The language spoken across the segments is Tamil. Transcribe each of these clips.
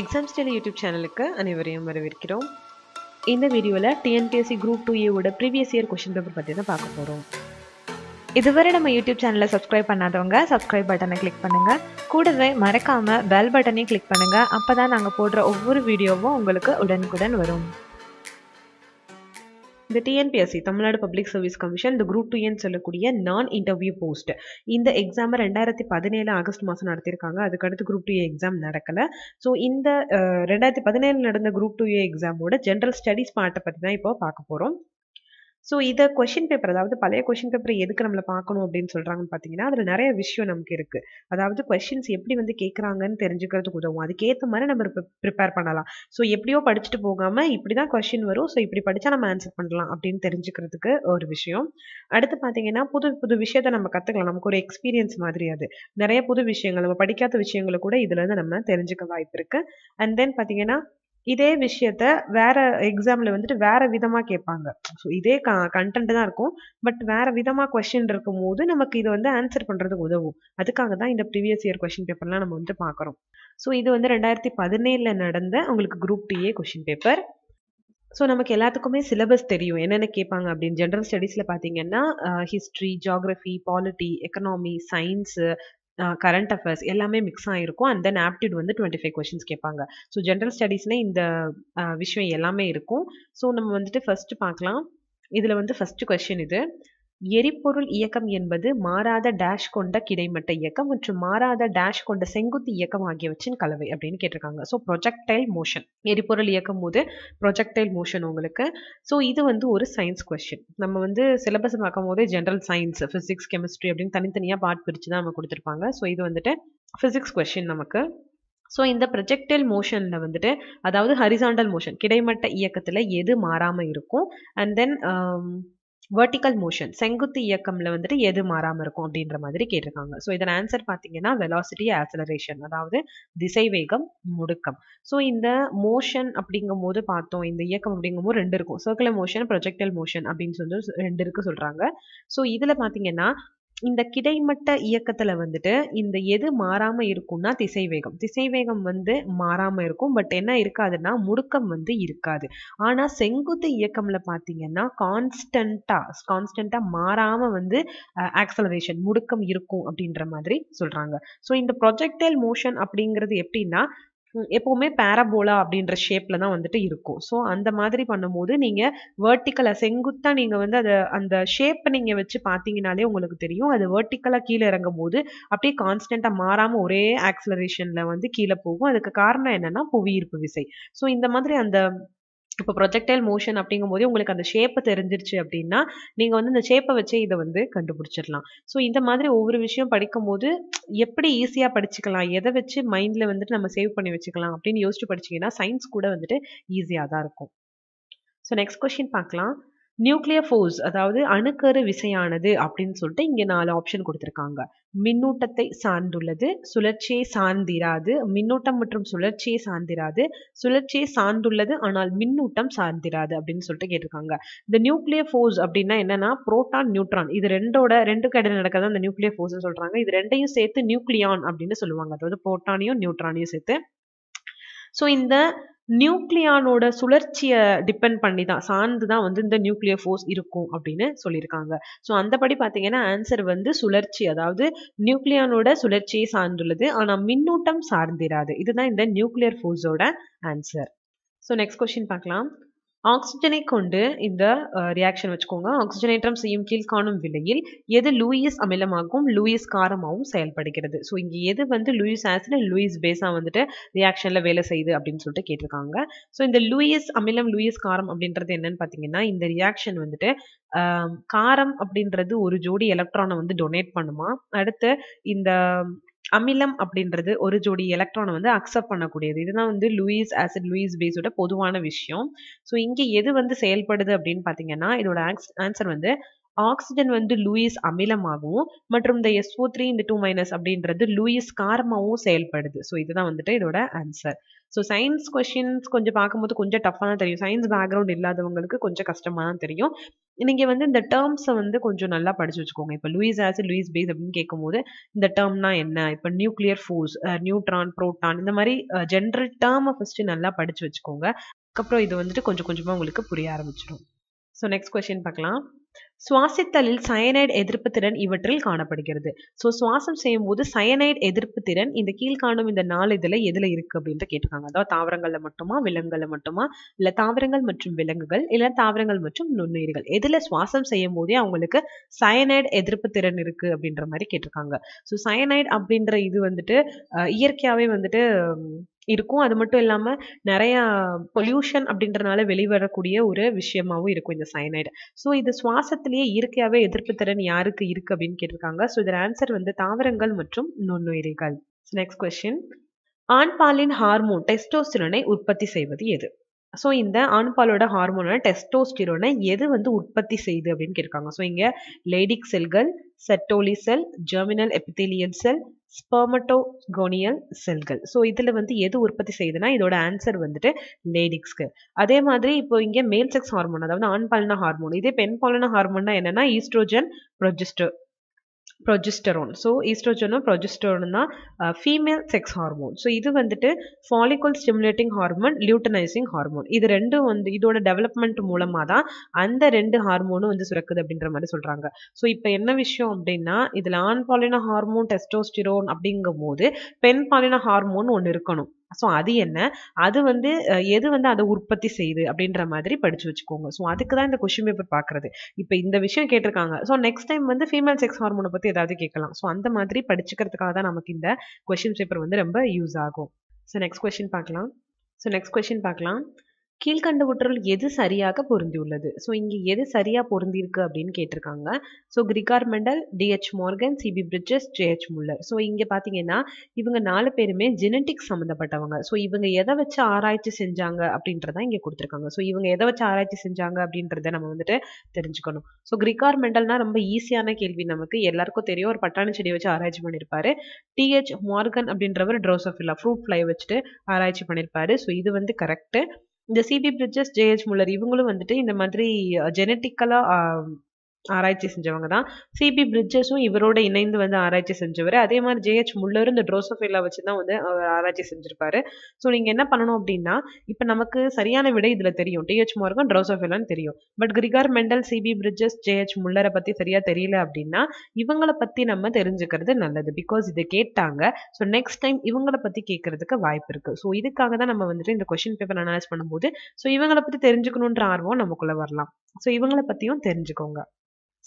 எக்ஸாம் ஸ்டைல் யூடியூப் சேனலுக்கு அனைவரையும் வரவேற்கிறோம் இந்த வீடியோவில் டிஎன்பிஎஸ்சி குரூப் டூ ஏவோட ப்ரீவியஸ் இயர் கொஷின் பேப்பர் பற்றி தான் பார்க்க போகிறோம் இதுவரை நம்ம யூடியூப் சேனலை சப்ஸ்கிரைப் பண்ணாதவங்க சப்ஸ்கிரைப் பட்டனை கிளிக் பண்ணுங்கள் கூடவே மறக்காமல் பெல் பட்டனையும் கிளிக் பண்ணுங்கள் அப்போ தான் நாங்கள் போடுற ஒவ்வொரு வீடியோவும் உங்களுக்கு உடனுக்குடன் வரும் இந்த TNPSC Tamil Nadu public service commission இந்த குரூப் டூன்னு சொல்லக்கூடிய நான் இன்டர்வியூ போஸ்ட் இந்த எக்ஸாமை ரெண்டாயிரத்தி பதினேழு ஆகஸ்ட் மாதம் நடத்தியிருக்காங்க அதுக்கடுத்து குரூப் டூ எக்ஸாம் நடக்கலை ஸோ இந்த ரெண்டாயிரத்தி பதினேழு நடந்த குரூப் டூ எக்ஸாமோட ஜென்ரல் ஸ்டடீஸ் பார்ட்டை பற்றி தான் இப்போ பார்க்க போகிறோம் ஸோ இதை கொஷின் பேப்பர் அதாவது பழைய கொஷின் பேப்பர் எதுக்கு நம்மளை பார்க்கணும் அப்படின்னு சொல்கிறாங்கன்னு பார்த்தீங்கன்னா அதில் நிறைய விஷயம் நமக்கு இருக்குது அதாவது கொஷின்ஸ் எப்படி வந்து கேட்குறாங்கன்னு தெரிஞ்சுக்கிறதுக்கு உதவும் அதுக்கேற்ற மாதிரி நம்ம ப்ரிப்பேர் பண்ணலாம் ஸோ எப்படியோ படிச்சுட்டு போகாமல் இப்படி தான் கொஷின் வரும் ஸோ இப்படி படித்தா நம்ம ஆன்சர் பண்ணலாம் அப்படின்னு தெரிஞ்சுக்கிறதுக்கு ஒரு விஷயம் அடுத்து பார்த்தீங்கன்னா புது புது விஷயத்தை நம்ம கற்றுக்கலாம் நமக்கு ஒரு எக்ஸ்பீரியன்ஸ் மாதிரி அது நிறைய புது விஷயங்கள் நம்ம படிக்காத விஷயங்களை கூட இதுலேருந்து நம்ம தெரிஞ்சுக்க வாய்ப்பு இருக்குது அண்ட் தென் பார்த்தீங்கன்னா இதே விஷயத்த வேற எக்ஸாம்ல வந்துட்டு வேற விதமா கேட்பாங்க ஸோ இதே க கண்டென்ட் தான் இருக்கும் பட் வேற விதமா கொஸ்டின் இருக்கும் போது நமக்கு இது வந்து ஆன்சர் பண்றதுக்கு உதவும் அதுக்காக தான் இந்த ப்ரீவியஸ் இயர் கொஸ்டின் பேப்பர்லாம் நம்ம வந்து பாக்குறோம் ஸோ இது வந்து ரெண்டாயிரத்தி பதினேழுல நடந்த உங்களுக்கு குரூப் டிஏ கொஸ்டின் பேப்பர் ஸோ நமக்கு எல்லாத்துக்குமே சிலபஸ் தெரியும் என்னென்ன கேட்பாங்க அப்படின்னு ஜென்ரல் ஸ்டடீஸில் பார்த்தீங்கன்னா history geography polity economy science current affairs எல்லாமே மிக்ஸ் ஆகிருக்கும் அண்ட் தென் ஆப்டியூட் வந்து டுவெண்ட்டி ஃபைவ் கொஷின்ஸ் கேட்பாங்க ஸோ ஜென்ரல் ஸ்டடீஸ்னே இந்த விஷயம் எல்லாமே இருக்கும் ஸோ நம்ம வந்துட்டு ஃபஸ்ட்டு பார்க்கலாம் இதில் வந்து ஃபஸ்ட்டு கொஷின் இது எரிபொருள் இயக்கம் என்பது மாறாத டேஷ் கொண்ட கிடைமட்ட இயக்கம் மற்றும் மாறாத டேஷ் கொண்ட செங்குத்து இயக்கம் ஆகியவற்றின் கலவை அப்படின்னு கேட்டிருக்காங்க ஸோ ப்ரொஜெக்டைல் மோஷன் எரிபொருள் இயக்கும் போது ப்ரொஜெக்டைல் மோஷன் உங்களுக்கு ஸோ இது வந்து ஒரு சயின்ஸ் கொஸ்டின் நம்ம வந்து சிலபஸ் பார்க்கும் போதே ஜென்ரல் சயின்ஸ் ஃபிசிக்ஸ் கெமிஸ்ட்ரி அப்படின்னு தனித்தனியாக பார்ட் பிரித்து தான் நம்ம கொடுத்துருப்பாங்க ஸோ இது வந்துட்டு ஃபிசிக்ஸ் கொஸ்டின் நமக்கு ஸோ இந்த ப்ரொஜெக்டைல் மோஷனில் வந்துட்டு அதாவது ஹரிசாண்டல் மோஷன் கிடைமட்ட இயக்கத்தில் எது மாறாமல் இருக்கும் அண்ட் தென் வெர்டிக்கல் மோஷன் செங்குத்து இயக்கம்ல வந்துட்டு எது மாறாம இருக்கும் அப்படின்ற மாதிரி கேட்டிருக்காங்க ஸோ இதன் ஆன்சர் பார்த்தீங்கன்னா வெலாசிட்டி ஆக்சலரேஷன் அதாவது திசை வேகம் முடுக்கம் ஸோ இந்த மோஷன் அப்படிங்கும் போது பார்த்தோம் இந்த இயக்கம் அப்படிங்கும் போது ரெண்டு இருக்கும் சர்க்குலர் மோஷன் ப்ரொஜெக்டல் மோஷன் அப்படின்னு சொல்லி ரெண்டு இருக்கு சொல்றாங்க ஸோ இதுல பார்த்தீங்கன்னா இந்த கிடைமட்ட இயக்கத்தில் வந்துட்டு இந்த எது மாறாமல் இருக்கும்னா திசைவேகம் திசைவேகம் வந்து மாறாமல் இருக்கும் பட் என்ன இருக்காதுன்னா முடுக்கம் வந்து இருக்காது ஆனால் செங்குத்து இயக்கமில் பார்த்தீங்கன்னா கான்ஸ்டண்ட்டாக கான்ஸ்டண்ட்டாக மாறாமல் வந்து ஆக்சலரேஷன் முடுக்கம் இருக்கும் அப்படின்ற மாதிரி சொல்கிறாங்க ஸோ இந்த ப்ரொஜெக்டைல் மோஷன் அப்படிங்கிறது எப்படின்னா எப்போவுமே பேரபோலா அப்படின்ற ஷேப்பில் தான் வந்துட்டு இருக்கும் ஸோ அந்த மாதிரி பண்ணும்போது நீங்கள் வேர்ட்டிக்கலாக செங்குத்தாக நீங்கள் வந்து அதை அந்த ஷேப்பை நீங்கள் வச்சு பார்த்தீங்கனாலே உங்களுக்கு தெரியும் அது வேர்ட்டிக்கலாக கீழே இறங்கும் போது அப்படியே கான்ஸ்டண்ட்டாக மாறாமல் ஒரே ஆக்ஸலரேஷனில் வந்து கீழே போகும் அதுக்கு காரணம் என்னென்னா புவியீர்ப்பு விசை ஸோ இந்த மாதிரி அந்த இப்போ ப்ரொஜெக்டைல் மோஷன் அப்படிங்கும் போதே உங்களுக்கு அந்த ஷேப்பை தெரிஞ்சிருச்சு அப்படின்னா நீங்கள் வந்து இந்த ஷேப்பை வச்சே இதை வந்து கண்டுபிடிச்சிடலாம் ஸோ இந்த மாதிரி ஒவ்வொரு விஷயம் படிக்கும்போது எப்படி ஈஸியாக படிச்சுக்கலாம் எதை வச்சு மைண்டில் வந்துட்டு நம்ம சேவ் பண்ணி வச்சுக்கலாம் அப்படின்னு யோசிச்சு படிச்சிங்கன்னா சயின்ஸ் கூட வந்துட்டு ஈஸியாக தான் இருக்கும் ஸோ நெக்ஸ்ட் கொஷின் பார்க்கலாம் நியூக்ளியர் ஃபோர்ஸ் அதாவது அணுக்கரு விசையானது அப்படின்னு சொல்லிட்டு இங்கே நாலு ஆப்ஷன் கொடுத்துருக்காங்க மின்னூட்டத்தை சார்ந்துள்ளது சுழற்சியை சார்ந்திராது மின்னூட்டம் மற்றும் சுழற்சியை சார்ந்திராது சுழற்சியை சார்ந்துள்ளது ஆனால் மின்னூட்டம் சார்ந்திராது அப்படின்னு சொல்லிட்டு கேட்டிருக்காங்க இந்த நியூக்ளியர் ஃபோர்ஸ் அப்படின்னா என்னன்னா புரோட்டான் நியூட்ரான் இது ரெண்டோட ரெண்டு கடையில் நடக்கிறதா அந்த நியூக்ளியர் ஃபோர்ஸ் சொல்றாங்க இது ரெண்டையும் சேர்த்து நியூக்ளியான் அப்படின்னு சொல்லுவாங்க அதாவது புரோட்டானையும் நியூட்ரானையும் சேர்த்து ஸோ இந்த நியூக்ளியானோட சுழற்சியை டிபெண்ட் பண்ணி தான் சார்ந்து தான் வந்து இந்த நியூக்ளியர் ஃபோர்ஸ் இருக்கும் அப்படின்னு சொல்லியிருக்காங்க ஸோ அந்தபடி பார்த்தீங்கன்னா ஆன்சர் வந்து சுழற்சி அதாவது நியூக்ளியானோட சுழற்சியை சார்ந்துள்ளது ஆனால் மின்னூட்டம் சார்ந்திராது இதுதான் இந்த நியூக்ளியர் ஃபோர்ஸோட ஆன்சர் ஸோ நெக்ஸ்ட் கொஸ்டின் பார்க்கலாம் ஆக்சிஜனை கொண்டு இந்த ரியாக்ஷன் வச்சுக்கோங்க ஆக்சிஜனேற்றம் செய்யும் கீழ் காணும் விலையில் எது லூயிஸ் அமிலமாகவும் லூயிஸ் காரமாகவும் செயல்படுகிறது ஸோ இங்கே எது வந்து லூயிஸ் ஆசிட் லூயிஸ் பேஸாக வந்துட்டு ரியாக்ஷனில் வேலை செய்யுது அப்படின்னு சொல்லிட்டு கேட்டிருக்காங்க ஸோ இந்த லூயிஸ் அமிலம் லூயிஸ் காரம் அப்படின்றது என்னன்னு பார்த்தீங்கன்னா இந்த ரியாக்ஷன் வந்துட்டு காரம் அப்படின்றது ஒரு ஜோடி எலக்ட்ரானை வந்து டொனேட் பண்ணுமா அடுத்து இந்த அமிலம் அப்படின்றது ஒரு ஜோடி எலக்ட்ரானை வந்து அக்செப்ட் பண்ணக்கூடியது இதுதான் வந்து லூயிஸ் ஆசிட் லூயிஸ் பேஸோட பொதுவான விஷயம் ஸோ இங்கே எது வந்து செயல்படுது அப்படின்னு பார்த்தீங்கன்னா இதோட ஆன்சர் வந்து ஆக்சிஜன் வந்து லூயிஸ் அமிலமாகவும் மற்றும் இந்த எஸ்ஓ த்ரீ இந்த டூ மைனஸ் அப்படின்றது லூயிஸ் காரமாகவும் செயல்படுது ஸோ இதுதான் வந்துட்டு இதோட ஆன்சர் ஸோ சயின்ஸ் கொஷின்ஸ் கொஞ்சம் பார்க்கும்போது கொஞ்சம் டஃப்பாக தான் தெரியும் சயின்ஸ் பேக்ரவுண்ட் இல்லாதவங்களுக்கு கொஞ்சம் கஷ்டமாக தான் தெரியும் நீங்கள் வந்து இந்த டேர்ம்ஸை வந்து கொஞ்சம் நல்லா படிச்சு வச்சுக்கோங்க இப்போ லூயிஸ் ஆசிட் லூயிஸ் பேஸ் அப்படின்னு கேட்கும்போது இந்த டேர்ம்னா என்ன இப்போ நியூக்ளியர் ஃபோர்ஸ் நியூட்ரான் ப்ரோட்டான் இந்த மாதிரி ஜென்ரல் டேர்மை ஃபஸ்ட்டு நல்லா படிச்சு வச்சுக்கோங்க அதுக்கப்புறம் இது வந்துட்டு கொஞ்சம் கொஞ்சமாக உங்களுக்கு புரிய ஆரம்பிச்சிடும் ஸோ நெக்ஸ்ட் கொஷின் பார்க்கலாம் சுவாசித்தலில் சயனைடு எதிர்ப்பு திறன் இவற்றில் காணப்படுகிறது ஸோ சுவாசம் செய்யும் போது சயனைடு எதிர்ப்பு திறன் இந்த கீழ்காணும் இந்த நாலு இதில் எதில் இருக்குது அப்படின்ட்டு கேட்டிருக்காங்க அதாவது தாவரங்களில் மட்டுமா விலங்குகளில் மட்டுமா இல்லை தாவரங்கள் மற்றும் விலங்குகள் இல்லை தாவரங்கள் மற்றும் நுண்ணுயிர்கள் எதில் சுவாசம் செய்யும் போதே அவங்களுக்கு சயனைடு எதிர்ப்பு திறன் இருக்குது அப்படின்ற மாதிரி கேட்டிருக்காங்க ஸோ சயனைடு அப்படின்ற இது வந்துட்டு இயற்கையாகவே வந்துட்டு இருக்கும் அது மட்டும் இல்லாமல் நிறையா பொல்யூஷன் அப்படின்றனால வெளிவரக்கூடிய ஒரு விஷயமாகவும் இருக்கும் இந்த சயனைடு ஸோ இது சுவாசத்தில் உலகத்திலேயே இயற்கையாகவே எதிர்ப்பு திறன் யாருக்கு இருக்கு அப்படின்னு கேட்டிருக்காங்க ஸோ இதன் ஆன்சர் வந்து தாவரங்கள் மற்றும் நுண்ணுயிரிகள் நெக்ஸ்ட் கொஸ்டின் ஆண்பாலின் ஹார்மோன் டெஸ்டோஸ்டிரோனை உற்பத்தி செய்வது எது ஸோ இந்த ஆண்பாலோட ஹார்மோனோட டெஸ்டோஸ்டிரோனை எது வந்து உற்பத்தி செய்யுது அப்படின்னு கேட்டிருக்காங்க ஸோ இங்கே லேடிக் செல்கள் Sertoli cell germinal epithelial cell spermatogonial செல்கள் ஸோ இதில் வந்து எது உற்பத்தி செய்யுதுன்னா இதோட ஆன்சர் வந்துட்டு லேடிக்ஸ்க்கு அதே மாதிரி இப்போ இங்கே மேல் செக்ஸ் ஹார்மோன் அதாவது ஆண் பாலின ஹார்மோன் இதே பெண் பாலின ஹார்மோன்னா என்னென்னா ஈஸ்ட்ரோஜன் ப்ரொஜெஸ்டர் ப்ரொஜிஸ்டரோன் ஸோ ஈஸ்ட்ரோஜனும் ப்ரொஜிஸ்டரோனும் தான் ஃபீமேல் செக்ஸ் ஹார்மோன் ஸோ இது வந்துட்டு follicle stimulating hormone luteinizing hormone இது ரெண்டும் வந்து இதோட டெவலப்மெண்ட் மூலமாக தான் அந்த ரெண்டு ஹார்மோனும் வந்து சுரக்குது அப்படின்ற மாதிரி சொல்கிறாங்க ஸோ இப்போ என்ன விஷயம் அப்படின்னா இதில் ஆண் பாலின ஹார்மோன் டெஸ்டோஸ்டிரோன் அப்படிங்கும் போது பெண் பாலின ஹார்மோன் ஒன்று இருக்கணும் ஸோ அது என்ன அது வந்து எது வந்து அதை உற்பத்தி செய்யுது அப்படின்ற மாதிரி படிச்சு வச்சுக்கோங்க ஸோ அதுக்கு தான் இந்த கொஷின் பேப்பர் பார்க்கறது இப்போ இந்த விஷயம் கேட்டிருக்காங்க ஸோ நெக்ஸ்ட் டைம் வந்து ஃபீமேல் செக்ஸ் ஹார்மோனை பற்றி ஏதாவது கேட்கலாம் ஸோ அந்த மாதிரி படிச்சுக்கிறதுக்காக தான் நமக்கு இந்த கொஷின் பேப்பர் வந்து ரொம்ப யூஸ் ஆகும் ஸோ நெக்ஸ்ட் கொஷின் பார்க்கலாம் ஸோ நெக்ஸ்ட் கொஷின் பார்க்கலாம் கீழ்கண்ட உற்றல் எது சரியாக பொருந்தியுள்ளது ஸோ இங்கே எது சரியாக பொருந்திருக்கு அப்படின்னு கேட்டிருக்காங்க so Gregor Mendel T H Morgan C B Bridges J H Muller so இங்கே பார்த்தீங்கன்னா இவங்க நாலு பேருமே ஜெனட்டிக்ஸ் சம்மந்தப்பட்டவங்க ஸோ இவங்க எதை வச்சு ஆராய்ச்சி செஞ்சாங்க அப்படின்றத இங்கே கொடுத்துருக்காங்க ஸோ இவங்க எதை வச்சு ஆராய்ச்சி செஞ்சாங்க அப்படின்றத நம்ம வந்துட்டு தெரிஞ்சுக்கணும் ஸோ கிரிகார் மெண்டல்னா ரொம்ப ஈஸியான கேள்வி நமக்கு எல்லாருக்கும் தெரியும் ஒரு பட்டாணி செடியை வச்சு ஆராய்ச்சி பண்ணியிருப்பாரு டிஹெச் மார்கன் அப்படின்றவர் ட்ரோசோஃபில்லா ஃப்ரூட் ஃப்ளை வச்சுட்டு ஆராய்ச்சி பண்ணியிருப்பாரு ஸோ இது வந்து கரெக்டு இந்த சிபி பிரிட்ஜஸ் ஜேஹெச் முல்லர் இவங்களும் வந்துட்டு இந்த மாதிரி ஜெனட்டிக்கலாக ஆராய்ச்சி செஞ்சவங்க தான் சிபி பிரிட்ஜஸும் இவரோட இணைந்து வந்து ஆராய்ச்சி செஞ்சவர் அதே மாதிரி ஜேஹெச் முல்லரும் இந்த ட்ரோசோஃபைலா வச்சு தான் வந்து அவர் ஆராய்ச்சி செஞ்சிருப்பாரு ஸோ நீங்க என்ன பண்ணணும் அப்படின்னா இப்ப நமக்கு சரியான விடை இதுல தெரியும் டிஹெச் மோர்கன் ட்ரோசோஃபைலான்னு தெரியும் but Gregor Mendel C B Bridges J H முல்லரை பத்தி சரியா தெரியல அப்படின்னா இவங்களை பத்தி நம்ம தெரிஞ்சுக்கிறது நல்லது பிகாஸ் இதை கேட்டாங்க ஸோ நெக்ஸ்ட் டைம் இவங்களை பத்தி கேட்கறதுக்கு வாய்ப்பு இருக்கு ஸோ இதுக்காக தான் நம்ம வந்துட்டு இந்த கொஸ்டின் பேப்பர் அனலைஸ் பண்ணும்போது ஸோ இவங்களை பத்தி தெரிஞ்சுக்கணுன்ற ஆர்வம் நமக்குள்ள வரலாம் ஸோ இவங்களை பத்தியும் தெரிஞ்சுக்கோங்க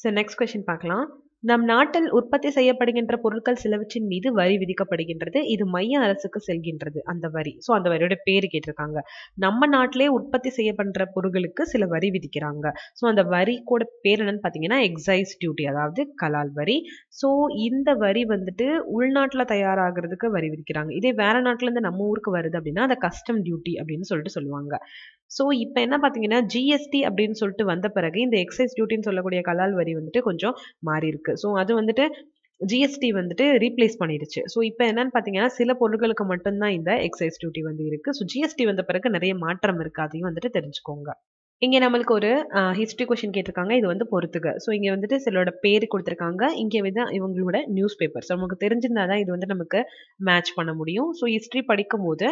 ஸோ நெக்ஸ்ட் கொஷின் பார்க்கலாம் நம் நாட்டில் உற்பத்தி செய்யப்படுகின்ற பொருட்கள் சிலவற்றின் மீது வரி விதிக்கப்படுகின்றது இது மைய அரசுக்கு செல்கின்றது அந்த வரி ஸோ அந்த வரியோட பேர் கேட்டிருக்காங்க நம்ம நாட்டிலே உற்பத்தி செய்யப்படுற பொருட்களுக்கு சில வரி விதிக்கிறாங்க ஸோ அந்த வரி கூட பேர் என்னன்னு பார்த்தீங்கன்னா எக்ஸைஸ் டியூட்டி அதாவது கலால் வரி ஸோ இந்த வரி வந்துட்டு உள்நாட்டில் தயாராகிறதுக்கு வரி விதிக்கிறாங்க இதே வேற நாட்டிலேருந்து நம்ம ஊருக்கு வருது அப்படின்னா அதை கஸ்டம் டியூட்டி அப்படின்னு சொல்லிட்டு சொல்லுவாங்க ஸோ இப்போ என்ன பார்த்தீங்கன்னா ஜிஎஸ்டி அப்படின்னு சொல்லிட்டு வந்த பிறகு இந்த எக்ஸைஸ் டியூட்டின்னு சொல்லக்கூடிய கலால் வரி வந்துட்டு கொஞ்சம் மாறி இருக்கு இருக்கு ஸோ அது வந்துட்டு ஜிஎஸ்டி வந்துட்டு ரீப்ளேஸ் பண்ணிடுச்சு ஸோ இப்போ என்னன்னு பார்த்தீங்கன்னா சில பொருட்களுக்கு மட்டும்தான் இந்த எக்ஸைஸ் டியூட்டி வந்து இருக்கு ஸோ ஜிஎஸ்டி வந்த பிறகு நிறைய மாற்றம் இருக்கு அதையும் வந்துட்டு தெரிஞ்சுக்கோங்க இங்கே நம்மளுக்கு ஒரு ஹிஸ்ட்ரி கொஷின் கேட்டிருக்காங்க இது வந்து பொறுத்துக ஸோ இங்கே வந்துட்டு சிலோட பேர் கொடுத்துருக்காங்க இங்கே வந்து இவங்களோட நியூஸ் பேப்பர்ஸ் நமக்கு தெரிஞ்சிருந்தா தான் இது வந்து நமக்கு மேட்ச் பண்ண முடியும் ஸோ ஹிஸ்ட்ரி படிக்கும் போது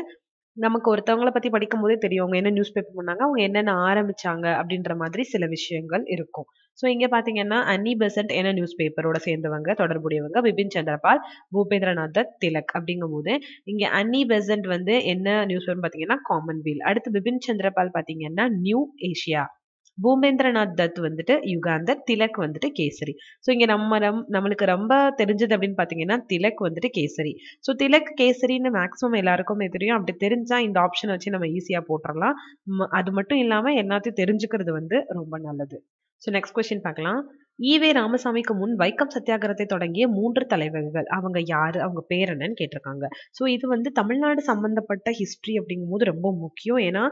நமக்கு ஒருத்தவங்கள பற்றி படிக்கும் போதே தெரியும் அவங்க என்ன நியூஸ் பேப்பர் பண்ணாங்க அவங்க என்னென்ன ஆரம்பிச்சாங்க அப்படின்ற மாதிரி சில விஷயங்கள் இருக்கும் ஸோ இங்கே பார்த்தீங்கன்னா அன்னி பெசன்ட் என்ன நியூஸ் பேப்பரோட சேர்ந்தவங்க தொடர்புடையவங்க பிபின் சந்திரபால் பூபேந்திரநாத் திலக் அப்படிங்கும் போது இங்கே அன்னி பெசன்ட் வந்து என்ன நியூஸ் பேப்பர் பார்த்தீங்கன்னா காமன்வெல் அடுத்து பிபின் சந்திரபால் பார்த்தீங்கன்னா நியூ ஏஷியா பூமேந்திரநாத் தத் வந்துட்டு யுகாந்தர் திலக் வந்துட்டு கேசரி ஸோ இங்கே நம்ம ரம் நம்மளுக்கு ரொம்ப தெரிஞ்சது அப்படின்னு பார்த்தீங்கன்னா திலக் வந்துட்டு கேசரி ஸோ திலக் கேசரின்னு மேக்ஸிமம் எல்லாருக்குமே தெரியும் அப்படி தெரிஞ்சால் இந்த ஆப்ஷனை வச்சு நம்ம ஈஸியாக போட்டுடலாம் அது மட்டும் இல்லாமல் எல்லாத்தையும் தெரிஞ்சுக்கிறது வந்து ரொம்ப நல்லது ஸோ நெக்ஸ்ட் கொஸ்டின் பார்க்கலாம் ஈவே ராமசாமிக்கு முன் வைக்கம் சத்தியாகிரத்தை தொடங்கிய மூன்று தலைவர்கள் அவங்க யாரு அவங்க பேர் என்னன்னு கேட்டிருக்காங்க ஸோ இது வந்து தமிழ்நாடு சம்பந்தப்பட்ட ஹிஸ்ட்ரி அப்படிங்கும் ரொம்ப முக்கியம் ஏன்னா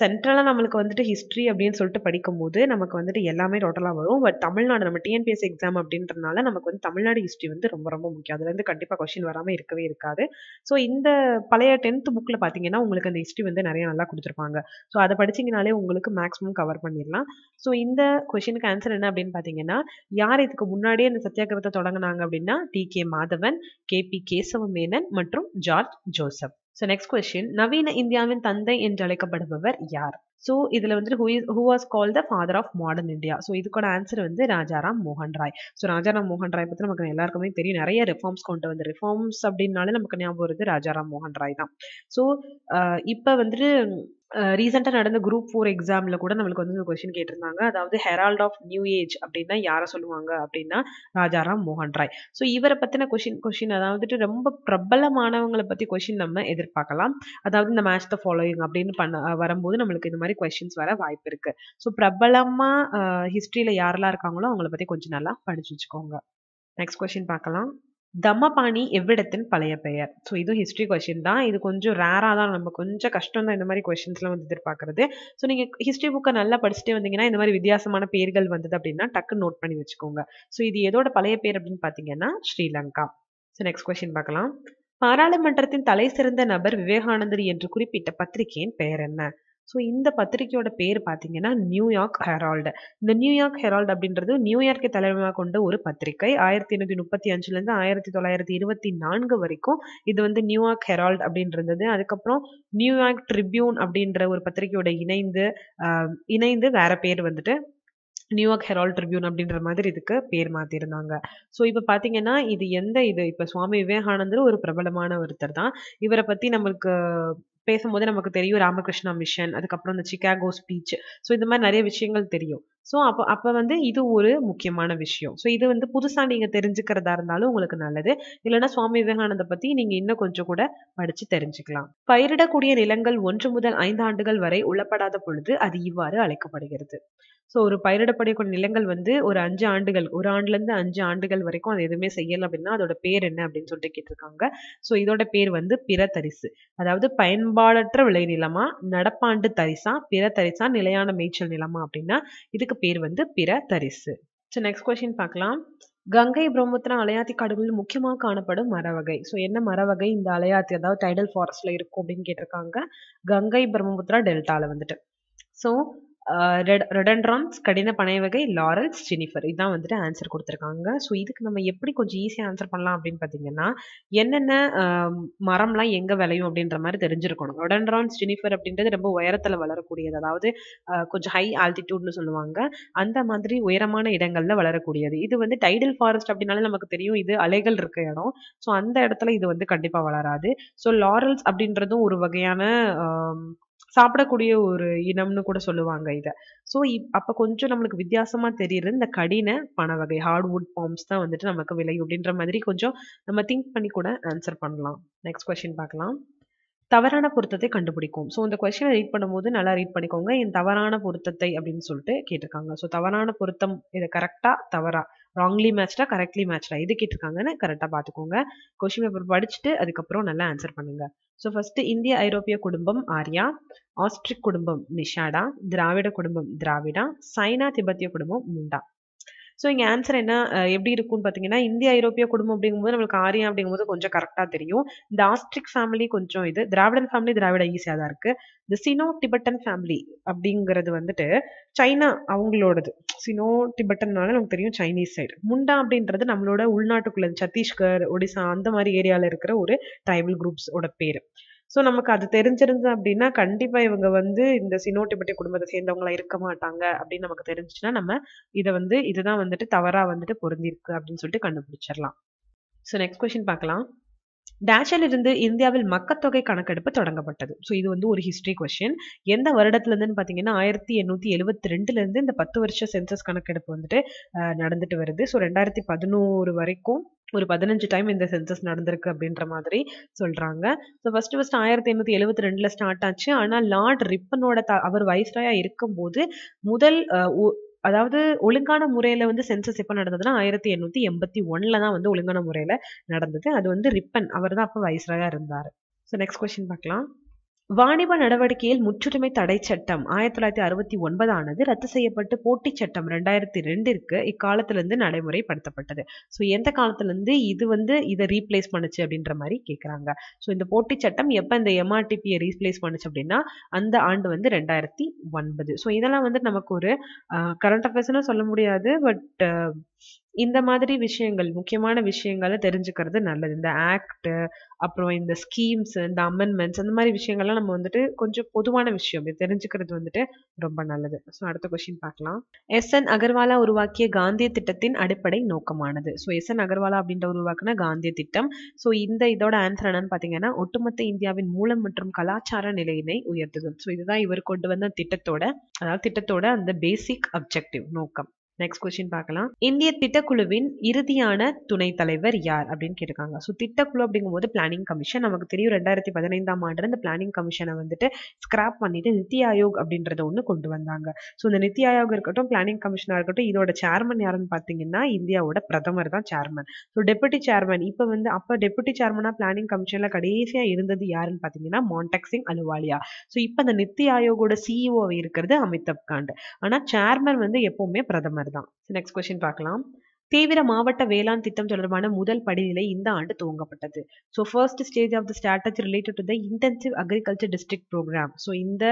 சென்ட்ரலாக நம்மளுக்கு வந்துட்டு ஹிஸ்ட்ரி அப்படின்னு சொல்லிட்டு படிக்கும்போது நமக்கு வந்துட்டு எல்லாமே டோட்டலாக வரும் பட் தமிழ்நாடு நம்ம டிஎன்பிஎஸ்சி எக்ஸாம் அப்படின்றனால நமக்கு வந்து தமிழ்நாடு ஹிஸ்ட்ரி வந்து ரொம்ப ரொம்ப முக்கியம் அதுலேருந்து கண்டிப்பாக கொஷின் வராமல் இருக்கவே இருக்காது ஸோ இந்த பழைய டென்த் புக்கில் பார்த்தீங்கன்னா உங்களுக்கு அந்த ஹிஸ்ட்ரி வந்து நிறைய நல்லா கொடுத்துருப்பாங்க ஸோ அதை படிச்சிங்கனாலே உங்களுக்கு மேக்ஸிமம் கவர் பண்ணிடலாம் ஸோ இந்த கொஷினுக்கு ஆன்சர் என்ன அப்படின்னு பார்த்தீங்கன்னா யார் இதுக்கு முன்னாடியே இந்த சத்தியாகிரத்தை தொடங்கினாங்க அப்படின்னா T K Madhavan K P Kesava Menon மற்றும் George Joseph so next question நவீன இந்தியாவின் தந்தை என்று அழைக்கப்படுபவர் யார் ஸோ இதில் வந்து who is who was call the father of modern India so இதுக்கோட ஆன்சர் வந்து ராஜாராம் மோகன் ராய் ஸோ ராஜாராம் மோகன் ராய் பற்றி நமக்கு எல்லாருக்குமே தெரியும் நிறைய ரிஃபார்ம்ஸ் கொண்டு வந்து ரிஃபார்ம்ஸ் அப்படின்னாலே நமக்கு ஞாபகம் வருது ராஜாராம் மோகன் ராய் தான் ஸோ இப்போ வந்துட்டு ரீசெண்டாக நடந்த குரூப் ஃபோர் எக்ஸாமில் கூட நம்மளுக்கு வந்து இந்த கொஸ்டின் கேட்டிருந்தாங்க அதாவது ஹெரால்ட் ஆஃப் நியூ ஏஜ் அப்படின்னா யாரை சொல்லுவாங்க அப்படின்னா ராஜாராம் மோகன் ராய் ஸோ இவரை பற்றின கொஷின் கொஷின் அதாவது ரொம்ப பிரபலமானவங்களை பற்றி கொஷின் நம்ம எதிர்பார்க்கலாம் அதாவது இந்த மேட்ச் த ஃபாலோயிங் அப்படின்னு பண்ண வரும்போது நம்மளுக்கு இந்த மாதிரி கொஷின்ஸ் வர வாய்ப்பு இருக்குது ஸோ பிரபலமாக ஹிஸ்ட்ரியில் யாரெல்லாம் இருக்காங்களோ அவங்கள பற்றி கொஞ்சம் நல்லா படிச்சு வச்சுக்கோங்க நெக்ஸ்ட் கொஷின் பார்க்கலாம் தமபாணி எவ்விடத்தின் பழைய பெயர் ஸோ இதுவும் ஹிஸ்ட்ரி கொஷின் தான் இது கொஞ்சம் ரேராக தான் நம்ம கொஞ்சம் கஷ்டம் தான் இந்த மாதிரி கொஷின்ஸ்லாம் வந்து எதிர்பார்க்கறது ஸோ நீங்கள் ஹிஸ்ட்ரி புக்கை நல்லா படிச்சுட்டு வந்தீங்கன்னா இந்த மாதிரி வித்தியாசமான பேர்கள் வந்தது அப்படின்னா டக்கு நோட் பண்ணி வச்சுக்கோங்க ஸோ இது எதோட பழைய பேர் அப்படின்னு பார்த்தீங்கன்னா ஸ்ரீலங்கா ஸோ நெக்ஸ்ட் கொஷின் பார்க்கலாம் பாராளுமன்றத்தின் தலை சிறந்த நபர் விவேகானந்தர் என்று குறிப்பிட்ட பத்திரிகையின் பெயர் என்ன ஸோ இந்த பத்திரிகையோட பேர் பார்த்தீங்கன்னா நியூயார்க் ஹெரால்டு இந்த நியூயார்க் ஹெரால்டு அப்படின்றது நியூயார்க்கை தலைமையாக கொண்ட ஒரு பத்திரிகை ஆயிரத்தி எண்ணூற்றி முப்பத்தி அஞ்சுலேருந்து ஆயிரத்தி தொள்ளாயிரத்தி இருபத்தி நான்கு வரைக்கும் இது வந்து நியூயார்க் ஹெரால்டு அப்படின்றது அதுக்கப்புறம் நியூயார்க் ட்ரிபியூன் அப்படின்ற ஒரு பத்திரிகையோட இணைந்து இணைந்து வேற பேர் வந்துட்டு நியூயார்க் ஹெரால்ட் ட்ரிபியூன் அப்படின்ற மாதிரி இதுக்கு பேர் மாற்றிருந்தாங்க ஸோ இப்போ பார்த்தீங்கன்னா இது எந்த இது இப்போ சுவாமி விவேகானந்தர் ஒரு பிரபலமான ஒருத்தர் தான் இவரை பற்றி நம்மளுக்கு பேசும்போதே நமக்கு தெரியும் ராமகிருஷ்ணா மிஷன் அதுக்கப்புறம் இந்த சிக்காகோ ஸ்பீச் ஸோ இந்த மாதிரி நிறைய விஷயங்கள் தெரியும் ஸோ அப்போ அப்போ வந்து இது ஒரு முக்கியமான விஷயம் ஸோ இது வந்து புதுசாக நீங்கள் தெரிஞ்சுக்கிறதா இருந்தாலும் உங்களுக்கு நல்லது இல்லைன்னா சுவாமி விவேகானந்தை பற்றி நீங்கள் இன்னும் கொஞ்சம் கூட படித்து தெரிஞ்சுக்கலாம் பயிரிடக்கூடிய நிலங்கள் ஒன்று முதல் ஐந்து ஆண்டுகள் வரை உள்ளப்படாத பொழுது அது இவ்வாறு அழைக்கப்படுகிறது ஸோ ஒரு பயிரிடப்படக்கூடிய நிலங்கள் வந்து ஒரு அஞ்சு ஆண்டுகள் ஒரு ஆண்டுலேருந்து அஞ்சு ஆண்டுகள் வரைக்கும் அது எதுவுமே செய்யலை அப்படின்னா அதோட பேர் என்ன அப்படின்னு சொல்லிட்டு கேட்டிருக்காங்க ஸோ இதோட பேர் வந்து பிற அதாவது பயன்பாடற்ற விளை நிலமா நடப்பாண்டு தரிசா பிற நிலையான மேய்ச்சல் நிலமா அப்படின்னா இதுக்கு இதுக்கு பேர் வந்து பிற தரிசு ஸோ நெக்ஸ்ட் கொஸ்டின் பார்க்கலாம் கங்கை பிரம்மபுத்திரா அலையாத்தி காடுகளில் முக்கியமாக காணப்படும் மரவகை ஸோ என்ன மரவகை இந்த அலையாத்தி அதாவது டைடல் ஃபாரஸ்ட்ல இருக்கும் அப்படின்னு கேட்டிருக்காங்க கங்கை பிரம்மபுத்திரா டெல்டால வந்துட்டு ஸோ ரெடன்ட்ராம்ஸ் கடின பனை வகை லாரல்ஸ் ஜெனிஃபர் இதுதான் வந்துட்டு ஆன்சர் கொடுத்துருக்காங்க ஸோ இதுக்கு நம்ம எப்படி கொஞ்சம் ஈஸியாக ஆன்சர் பண்ணலாம் அப்படின்னு பார்த்தீங்கன்னா என்னென்ன மரம்லாம் எங்கே விளையும் அப்படின்ற மாதிரி தெரிஞ்சிருக்கணும் ரொடன்ட்ராம்ஸ் ஜெனிஃபர் அப்படின்றது ரொம்ப உயரத்தில் வளரக்கூடியது அதாவது கொஞ்சம் ஹை ஆல்டிடியூட்னு சொல்லுவாங்க அந்த மாதிரி உயரமான இடங்களில் வளரக்கூடியது இது வந்து டைடல் ஃபாரஸ்ட் அப்படின்னாலே நமக்கு தெரியும் இது அலைகள் இருக்க இடம் ஸோ அந்த இடத்துல இது வந்து கண்டிப்பாக வளராது ஸோ லாரல்ஸ் அப்படின்றதும் ஒரு வகையான சாப்பிடக்கூடிய ஒரு இனம்னு கூட சொல்லுவாங்க இதை ஸோ இப் அப்போ கொஞ்சம் நம்மளுக்கு வித்தியாசமாக தெரியுது இந்த கடின பண வகை ஹார்ட்வுட் ஃபார்ம்ஸ் தான் வந்துட்டு நமக்கு விலை அப்படின்ற மாதிரி கொஞ்சம் நம்ம திங்க் பண்ணி கூட ஆன்சர் பண்ணலாம் நெக்ஸ்ட் கொஷின் பார்க்கலாம் தவறான பொருத்தத்தை கண்டுபிடிக்கும் ஸோ இந்த கொஸ்டினை ரீட் பண்ணும்போது நல்லா ரீட் பண்ணிக்கோங்க என் தவறான பொருத்தத்தை அப்படின்னு சொல்லிட்டு கேட்டிருக்காங்க ஸோ தவறான பொருத்தம் இதை கரெக்டாக தவறா ராங்லி மேட்ச்டா கரெக்ட்லி மேட்ச்டா எது கேட்டிருக்காங்கன்னு கரெக்டாக பார்த்துக்கோங்க கொஷின் பேப்பர் படிச்சுட்டு அதுக்கப்புறம் நல்லா ஆன்சர் பண்ணுங்க ஸோ ஃபர்ஸ்ட் இந்திய ஐரோப்பிய குடும்பம் ஆர்யா ஆஸ்ட்ரிக் குடும்பம் நிஷாடா திராவிட குடும்பம் திராவிடா சைனா திபெத்திய குடும்பம் முண்டா ஸோ இங்கே ஆன்சர் என்ன எப்படி இருக்கும்னு பார்த்தீங்கன்னா இந்திய ஐரோப்பிய குடும்பம் அப்படிங்கும்போது நம்மளுக்கு ஆரியம் அப்படிங்கும்போது கொஞ்சம் கரெக்டாக தெரியும் இந்த ஆஸ்ட்ரிக் ஃபேமிலி கொஞ்சம் இது திராவிடன் ஃபேமிலி திராவிட ஈஸியாக தான் இருக்குது இந்த சினோ டிபட்டன் ஃபேமிலி அப்படிங்கிறது வந்துட்டு சைனா அவங்களோடது சினோ டிபட்டன்னால நமக்கு தெரியும் சைனீஸ் சைடு முண்டா அப்படின்றது நம்மளோட உள்நாட்டுக்குள்ள சத்தீஸ்கர் ஒடிசா அந்த மாதிரி ஏரியாவில் இருக்கிற ஒரு ட்ரைபல் குரூப்ஸோட பேர் ஸோ நமக்கு அது தெரிஞ்சிருந்தது அப்படின்னா கண்டிப்பாக இவங்க வந்து இந்த சினோட்டிபட்டி குடும்பத்தை சேர்ந்தவங்களா இருக்க மாட்டாங்க அப்படின்னு நமக்கு தெரிஞ்சுச்சுன்னா நம்ம இதை வந்து இதுதான் வந்துட்டு தவறாக வந்துட்டு பொருந்திருக்கு அப்படின்னு சொல்லிட்டு கண்டுபிடிச்சிடலாம் ஸோ நெக்ஸ்ட் கொஷின் பார்க்கலாம் டேஷில் இருந்து இந்தியாவில் மக்கத்தொகை கணக்கெடுப்பு தொடங்கப்பட்டது ஸோ இது வந்து ஒரு ஹிஸ்ட்ரி கொஸ்டின் எந்த வருடத்துலேருந்து பார்த்தீங்கன்னா ஆயிரத்தி எண்ணூற்றி எழுபத்தி ரெண்டுலேருந்து இந்த பத்து வருஷ சென்சஸ் கணக்கெடுப்பு வந்துட்டு நடந்துட்டு வருது ஸோ ரெண்டாயிரத்தி பதினோரு வரைக்கும் ஒரு பதினஞ்சு டைம் இந்த சென்சஸ் நடந்திருக்கு அப்படின்ற மாதிரி சொல்கிறாங்க ஸோ ஃபஸ்ட்டு ஃபஸ்ட் ஆயிரத்தி எண்ணூற்றி எழுபத்தி ரெண்டில் ஸ்டார்ட் ஆச்சு ஆனால் லார்ட் ரிப்பனோட த அவர் வைஸ்ராயாக இருக்கும்போது முதல் அதாவது ஒழுங்கான முறையில் வந்து சென்சஸ் எப்போ நடந்ததுன்னா ஆயிரத்தி எண்ணூற்றி எண்பத்தி ஒன்னில் தான் வந்து ஒழுங்கான முறையில் நடந்தது அது வந்து ரிப்பன் அவர் தான் அப்போ வைஸ்ராயாக இருந்தார் ஸோ நெக்ஸ்ட் கொஸ்டின் பார்க்கலாம் வாணிப நடவடிக்கையில் முற்றுரிமை தடை சட்டம் ஆயிரத்தி தொள்ளாயிரத்தி அறுபத்தி ஒன்பதானது ரத்து செய்யப்பட்டு போட்டி சட்டம் ரெண்டாயிரத்தி ரெண்டிற்கு இக்காலத்திலிருந்து நடைமுறைப்படுத்தப்பட்டது ஸோ எந்த காலத்திலிருந்து இது வந்து இதை ரீப்ளேஸ் பண்ணுச்சு அப்படின்ற மாதிரி கேட்குறாங்க ஸோ இந்த போட்டி சட்டம் எப்போ இந்த எம்ஆர்டிபியை ரீப்ளேஸ் பண்ணுச்சு அப்படின்னா அந்த ஆண்டு வந்து ரெண்டாயிரத்தி ஒன்பது ஸோ இதெல்லாம் வந்து நமக்கு ஒரு கரண்ட் அஃபேர்ஸ்னு சொல்ல முடியாது பட் இந்த மாதிரி விஷயங்கள் முக்கியமான விஷயங்களை தெரிஞ்சுக்கிறது நல்லது இந்த ஆக்ட் அப்புறம் இந்த ஸ்கீம்ஸ் இந்த அமெண்ட்மெண்ட்ஸ் அந்த மாதிரி விஷயங்கள்லாம் நம்ம வந்துட்டு கொஞ்சம் பொதுவான விஷயம் இது தெரிஞ்சுக்கிறது வந்துட்டு ரொம்ப நல்லது ஸோ அடுத்த கொஸ்டின் பார்க்கலாம் எஸ் என் அகர்வாலா உருவாக்கிய காந்திய திட்டத்தின் அடிப்படை நோக்கமானது ஸோ எஸ் என் அகர்வாலா அப்படின்ற உருவாக்குன காந்திய திட்டம் ஸோ இந்த இதோட ஆன்சர் என்னன்னு பார்த்தீங்கன்னா ஒட்டுமொத்த இந்தியாவின் மூலம் மற்றும் கலாச்சார நிலையினை உயர்த்துதல் ஸோ இதுதான் இவர் கொண்டு வந்த திட்டத்தோட அதாவது திட்டத்தோட அந்த பேசிக் அப்ஜெக்டிவ் நோக்கம் நெக்ஸ்ட் கொஸ்டின் பார்க்கலாம் இந்திய திட்டக்குழுவின் இறுதியான துணைத் தலைவர் யார் அப்படின்னு கேட்டிருக்காங்க ஸோ திட்டக்குழு அப்படிங்கும்போது பிளானிங் கமிஷன் நமக்கு தெரியும் ரெண்டாயிரத்தி பதினைந்தாம் ஆண்டு இந்த பிளானிங் கமிஷனை வந்துட்டு ஸ்கிராப் பண்ணிட்டு நித்தி ஆயோக் அப்படின்றத ஒன்று கொண்டு வந்தாங்க ஸோ இந்த நித்தி ஆயோக் இருக்கட்டும் பிளானிங் கமிஷனாக இருக்கட்டும் இதோட சேர்மன் யாருன்னு பார்த்தீங்கன்னா இந்தியாவோட பிரதமர் தான் சேர்மன் ஸோ டெபுட்டி சேர்மன் இப்போ வந்து அப்போ டெபுட்டி சேர்மனாக பிளானிங் கமிஷனில் கடைசியாக இருந்தது யாருன்னு பார்த்தீங்கன்னா மாண்டக் சிங் அலுவாலியா ஸோ இப்போ அந்த நித்தி ஆயோகோட சிஇஓ இருக்கிறது அமிதாப் காண்ட் ஆனால் சேர்மன் வந்து எப்பவுமே பிரதமர் மாதிரி தான் நெக்ஸ்ட் கொஸ்டின் பார்க்கலாம் தீவிர மாவட்ட வேளாண் திட்டம் தொடர்பான முதல் படிநிலை இந்த ஆண்டு துவங்கப்பட்டது so first stage of the strategy related to the intensive agriculture district program so இந்த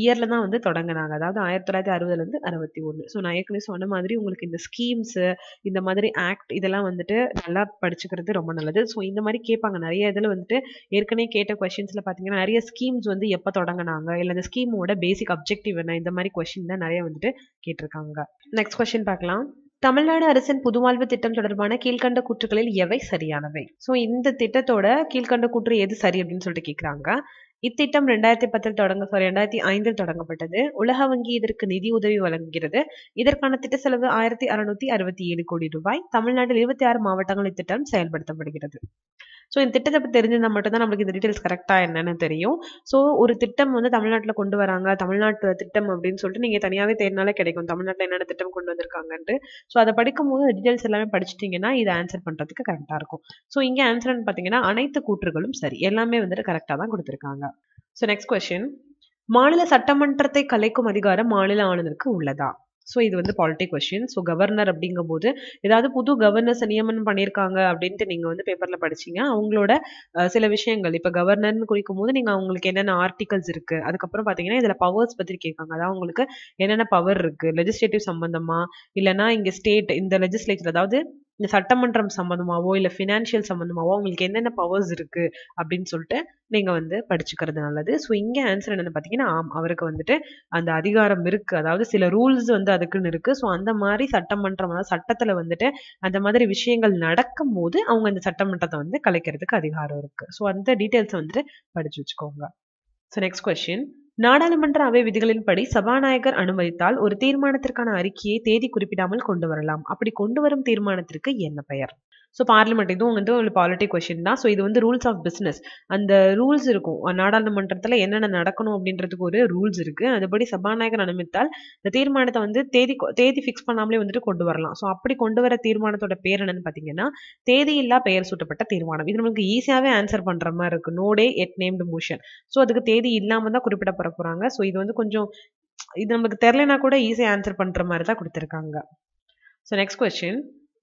இயரில் தான் வந்து தொடங்கினாங்க அதாவது ஆயிரத்தி தொள்ளாயிரத்தி அறுபதுலேருந்து அறுபத்தி ஒன்று ஸோ நான் ஏற்கனவே சொன்ன மாதிரி உங்களுக்கு இந்த ஸ்கீம்ஸு இந்த மாதிரி ஆக்ட் இதெல்லாம் வந்துட்டு நல்லா படிச்சுக்கிறது ரொம்ப நல்லது ஸோ இந்த மாதிரி கேட்பாங்க நிறைய இதில் வந்துட்டு ஏற்கனவே கேட்ட கொஷின்ஸில் பார்த்தீங்கன்னா நிறைய ஸ்கீம்ஸ் வந்து எப்போ தொடங்கினாங்க இல்லை இந்த ஸ்கீமோட பேசிக் அப்ஜெக்டிவ் என்ன இந்த மாதிரி கொஷின் தான் நிறைய வந்துட்டு கேட்டிருக்காங்க நெக்ஸ்ட் கொஷின் பார்க்கலாம் தமிழ்நாடு அரசின் புதுவாழ்வு திட்டம் தொடர்பான கீழ்கண்ட கூற்றுகளில் எவை சரியானவை ஸோ இந்த திட்டத்தோட கீழ்கண்ட கூற்று எது சரி அப்படின்னு சொல்லிட்டு கேட்குறாங்க இத்திட்டம் ரெண்டாயிரத்தி பத்தில் தொடங்க சாரி ரெண்டாயிரத்தி ஐந்தில் தொடங்கப்பட்டது உலக வங்கி இதற்கு நிதி உதவி வழங்குகிறது இதற்கான திட்ட செலவு ஆயிரத்தி அறுநூத்தி அறுபத்தி ஏழு கோடி ரூபாய் தமிழ்நாட்டில் இருபத்தி ஆறு மாவட்டங்கள் இத்திட்டம் செயல்படுத்தப்படுகிறது ஸோ இந்த திட்டத்தை பற்றி தெரிஞ்சிருந்தால் மட்டும்தான் நம்மளுக்கு இந்த டீடைல்ஸ் கரெக்டாக என்னன்னு தெரியும் ஸோ ஒரு திட்டம் வந்து தமிழ்நாட்டில் கொண்டு வராங்க தமிழ்நாட்டு திட்டம் அப்படின்னு சொல்லிட்டு நீங்கள் தனியாகவே தேர்னாலே கிடைக்கும் தமிழ்நாட்டில் என்னென்ன திட்டம் கொண்டு வந்திருக்காங்கன்ட்டு ஸோ அதை படிக்கும்போது டீட்டெயில்ஸ் எல்லாமே படிச்சிட்டிங்கன்னா இதை ஆன்சர் பண்ணுறதுக்கு கரெக்டாக இருக்கும் ஸோ இங்கே ஆன்சர்னு பார்த்தீங்கன்னா அனைத்து கூற்றுகளும் சரி எல்லாமே வந்துட்டு கரெக்டாக தான் கொடுத்துருக்காங்க ஸோ நெக்ஸ்ட் கொஸ்டின் மாநில சட்டமன்றத்தை கலைக்கும் அதிகாரம் மாநில ஆளுநருக்கு உள்ளதா ஸோ இது வந்து பாலிட்டிக் கொஸ்டின் ஸோ கவர்னர் அப்படிங்கும் போது ஏதாவது புது கவர்னர்ஸ் நியமனம் பண்ணியிருக்காங்க அப்படின்ட்டு நீங்கள் வந்து பேப்பரில் படிச்சீங்க அவங்களோட சில விஷயங்கள் இப்போ கவர்னர்னு குறிக்கும் போது நீங்கள் அவங்களுக்கு என்னென்ன ஆர்டிகல்ஸ் இருக்குது அதுக்கப்புறம் பார்த்தீங்கன்னா இதில் பவர்ஸ் பற்றி கேட்காங்க அதாவது அவங்களுக்கு என்னென்ன பவர் இருக்குது லெஜிஸ்லேட்டிவ் சம்மந்தமாக இல்லைனா இங்கே ஸ்டேட் இந்த லெஜிஸ்லேச்சர் அதாவது இந்த சட்டமன்றம் சம்மந்தமாவோ இல்லை ஃபினான்ஷியல் சம்மந்தமாவோ உங்களுக்கு என்னென்ன பவர்ஸ் இருக்குது அப்படின்னு சொல்லிட்டு நீங்கள் வந்து படிச்சுக்கிறது நல்லது ஸோ இங்கே ஆன்சர் என்னென்னு பார்த்தீங்கன்னா ஆம் அவருக்கு வந்துட்டு அந்த அதிகாரம் இருக்குது அதாவது சில ரூல்ஸ் வந்து அதுக்குன்னு இருக்குது ஸோ அந்த மாதிரி சட்டமன்றம் அதாவது சட்டத்தில் வந்துட்டு அந்த மாதிரி விஷயங்கள் நடக்கும்போது அவங்க அந்த சட்டமன்றத்தை வந்து கலைக்கிறதுக்கு அதிகாரம் இருக்குது ஸோ அந்த டீட்டெயில்ஸை வந்துட்டு படிச்சு வச்சுக்கோங்க ஸோ நெக்ஸ்ட் கொஸ்டின் நாடாளுமன்ற அவை விதிகளின்படி சபாநாயகர் அனுமதித்தால் ஒரு தீர்மானத்திற்கான அறிக்கையை தேதி குறிப்பிடாமல் கொண்டு வரலாம் அப்படி கொண்டு வரும் தீர்மானத்திற்கு என்ன பெயர் ஸோ பார்லிமெண்ட் இதுவும் வந்து ஒரு பாலிட்டிக் கொஷின் தான் ஸோ இது வந்து ரூல்ஸ் ஆஃப் பிஸ்னஸ் அந்த ரூல்ஸ் இருக்கும் நாடாளுமன்றத்தில் என்னென்ன நடக்கணும் அப்படின்றதுக்கு ஒரு ரூல்ஸ் இருக்குது அதுபடி சபாநாயகர் அனுமதித்தால் இந்த தீர்மானத்தை வந்து தேதி தேதி ஃபிக்ஸ் பண்ணாமலே வந்துட்டு கொண்டு வரலாம் ஸோ அப்படி கொண்டு வர தீர்மானத்தோட பேர் என்னன்னு பார்த்தீங்கன்னா தேதி இல்லா பெயர் சூட்டப்பட்ட தீர்மானம் இது நம்மளுக்கு ஈஸியாகவே ஆன்சர் பண்ணுற மாதிரி இருக்கு no day yet named motion so அதுக்கு தேதி இல்லாமல் தான் குறிப்பிட போகிறாங்க ஸோ இது வந்து கொஞ்சம் இது நமக்கு தெரிலனா கூட ஈஸியாக ஆன்சர் பண்ணுற மாதிரி தான் கொடுத்துருக்காங்க ஸோ நெக்ஸ்ட் கொஸ்டின்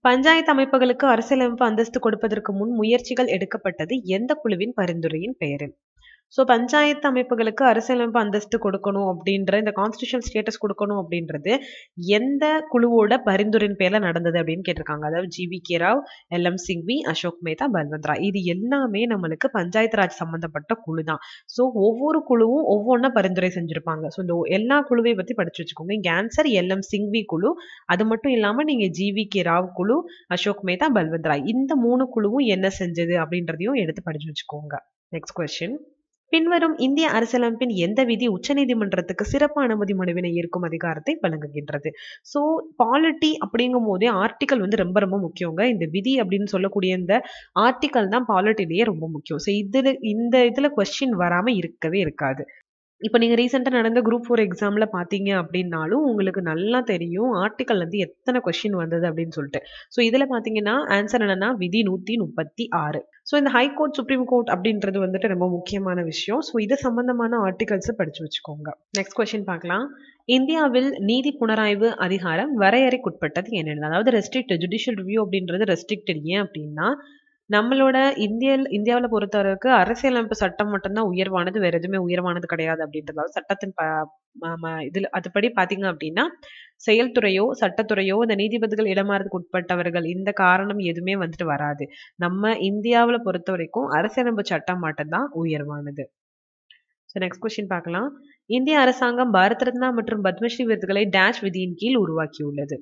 பஞ்சாயத்து அமைப்புகளுக்கு அரசியலமைப்பு அந்தஸ்து கொடுப்பதற்கு முன் முயற்சிகள் எடுக்கப்பட்டது எந்த குழுவின் பரிந்துரையின் பெயரில் ஸோ பஞ்சாயத்து அமைப்புகளுக்கு அரசியலமைப்பு அந்தஸ்து கொடுக்கணும் அப்படின்ற இந்த கான்ஸ்டியூஷன் ஸ்டேட்டஸ் கொடுக்கணும் அப்படின்றது எந்த குழுவோட பரிந்துரையின் பேரில் நடந்தது அப்படின்னு கேட்டிருக்காங்க அதாவது G V K Rao L M Singhvi Ashok Mehta Balwant Rai இது எல்லாமே நம்மளுக்கு பஞ்சாயத்து ராஜ் சம்மந்தப்பட்ட குழு தான் ஸோ ஒவ்வொரு குழுவும் ஒவ்வொன்றா பரிந்துரை செஞ்சுருப்பாங்க ஸோ இந்த எல்லா குழுவையும் பற்றி படிச்சு வச்சுக்கோங்க இங்கே ஆன்சர் எல் எம் சிங்வி குழு அது மட்டும் இல்லாமல் நீங்கள் ஜிவி கே ராவ் குழு அசோக் மேத்தா பல்வந்த் ராய் இந்த மூணு குழுவும் என்ன செஞ்சது அப்படின்றதையும் எடுத்து படிச்சு வச்சுக்கோங்க நெக்ஸ்ட் கொஸ்டின் பின்வரும் இந்திய அரசியலமைப்பின் எந்த விதி உச்சநீதிமன்றத்துக்கு சிறப்பு அனுமதி மனுவினை ஈர்க்கும் அதிகாரத்தை வழங்குகின்றது ஸோ பாலிட்டி அப்படிங்கும் போதே ஆர்டிக்கல் வந்து ரொம்ப ரொம்ப முக்கியங்க இந்த விதி அப்படின்னு சொல்லக்கூடிய இந்த ஆர்டிக்கல் தான் பாலிட்டிலேயே ரொம்ப முக்கியம் ஸோ இதில் இந்த இதில் கொஸ்டின் வராமல் இருக்கவே இருக்காது இப்போ நீங்கள் ரீசெண்டாக நடந்த குரூப் ஃபோர் எக்ஸாமில் பார்த்தீங்க அப்படின்னாலும் உங்களுக்கு நல்லா தெரியும் ஆர்டிக்கல் வந்து எத்தனை கொஷின் வந்தது அப்படின்னு சொல்லிட்டு ஸோ இதில் பார்த்தீங்கன்னா ஆன்சர் என்னன்னா விதி நூற்றி முப்பத்தி ஆறு ஸோ இந்த ஹை கோர்ட் சுப்ரீம் கோர்ட் அப்படின்றது வந்துட்டு ரொம்ப முக்கியமான விஷயம் ஸோ இது சம்பந்தமான ஆர்டிகல்ஸை படித்து வச்சுக்கோங்க நெக்ஸ்ட் கொஷின் பார்க்கலாம் இந்தியாவில் நீதி புனராய்வு அதிகாரம் வரையறைக்குட்பட்டது என்னென்னது அதாவது ரெஸ்ட்ரிக்ட் ஜுடிஷியல் ரிவ்யூ அப்படின்றது ரெஸ்ட்ரிக்ட் ஏன் அப்படின்னா நம்மளோட இந்திய இந்தியாவில் பொறுத்தவரைக்கு அரசியலமைப்பு சட்டம் மட்டும்தான் உயர்வானது வேற எதுவுமே உயர்வானது கிடையாது அப்படின்றதால சட்டத்தின் இதுல அதுபடி பாத்தீங்க அப்படின்னா செயல்துறையோ சட்டத்துறையோ இந்த நீதிபதிகள் இடமாறதுக்கு உட்பட்டவர்கள் இந்த காரணம் எதுவுமே வந்துட்டு வராது நம்ம இந்தியாவுல பொறுத்த வரைக்கும் அரசியலமைப்பு சட்டம் மட்டும்தான் உயர்வானது ஸோ நெக்ஸ்ட் கொஸ்டின் பார்க்கலாம் இந்திய அரசாங்கம் பாரத் ரத்னா மற்றும் பத்மஸ்ரீ விருதுகளை டேஷ் விதியின் கீழ் உருவாக்கியுள்ளது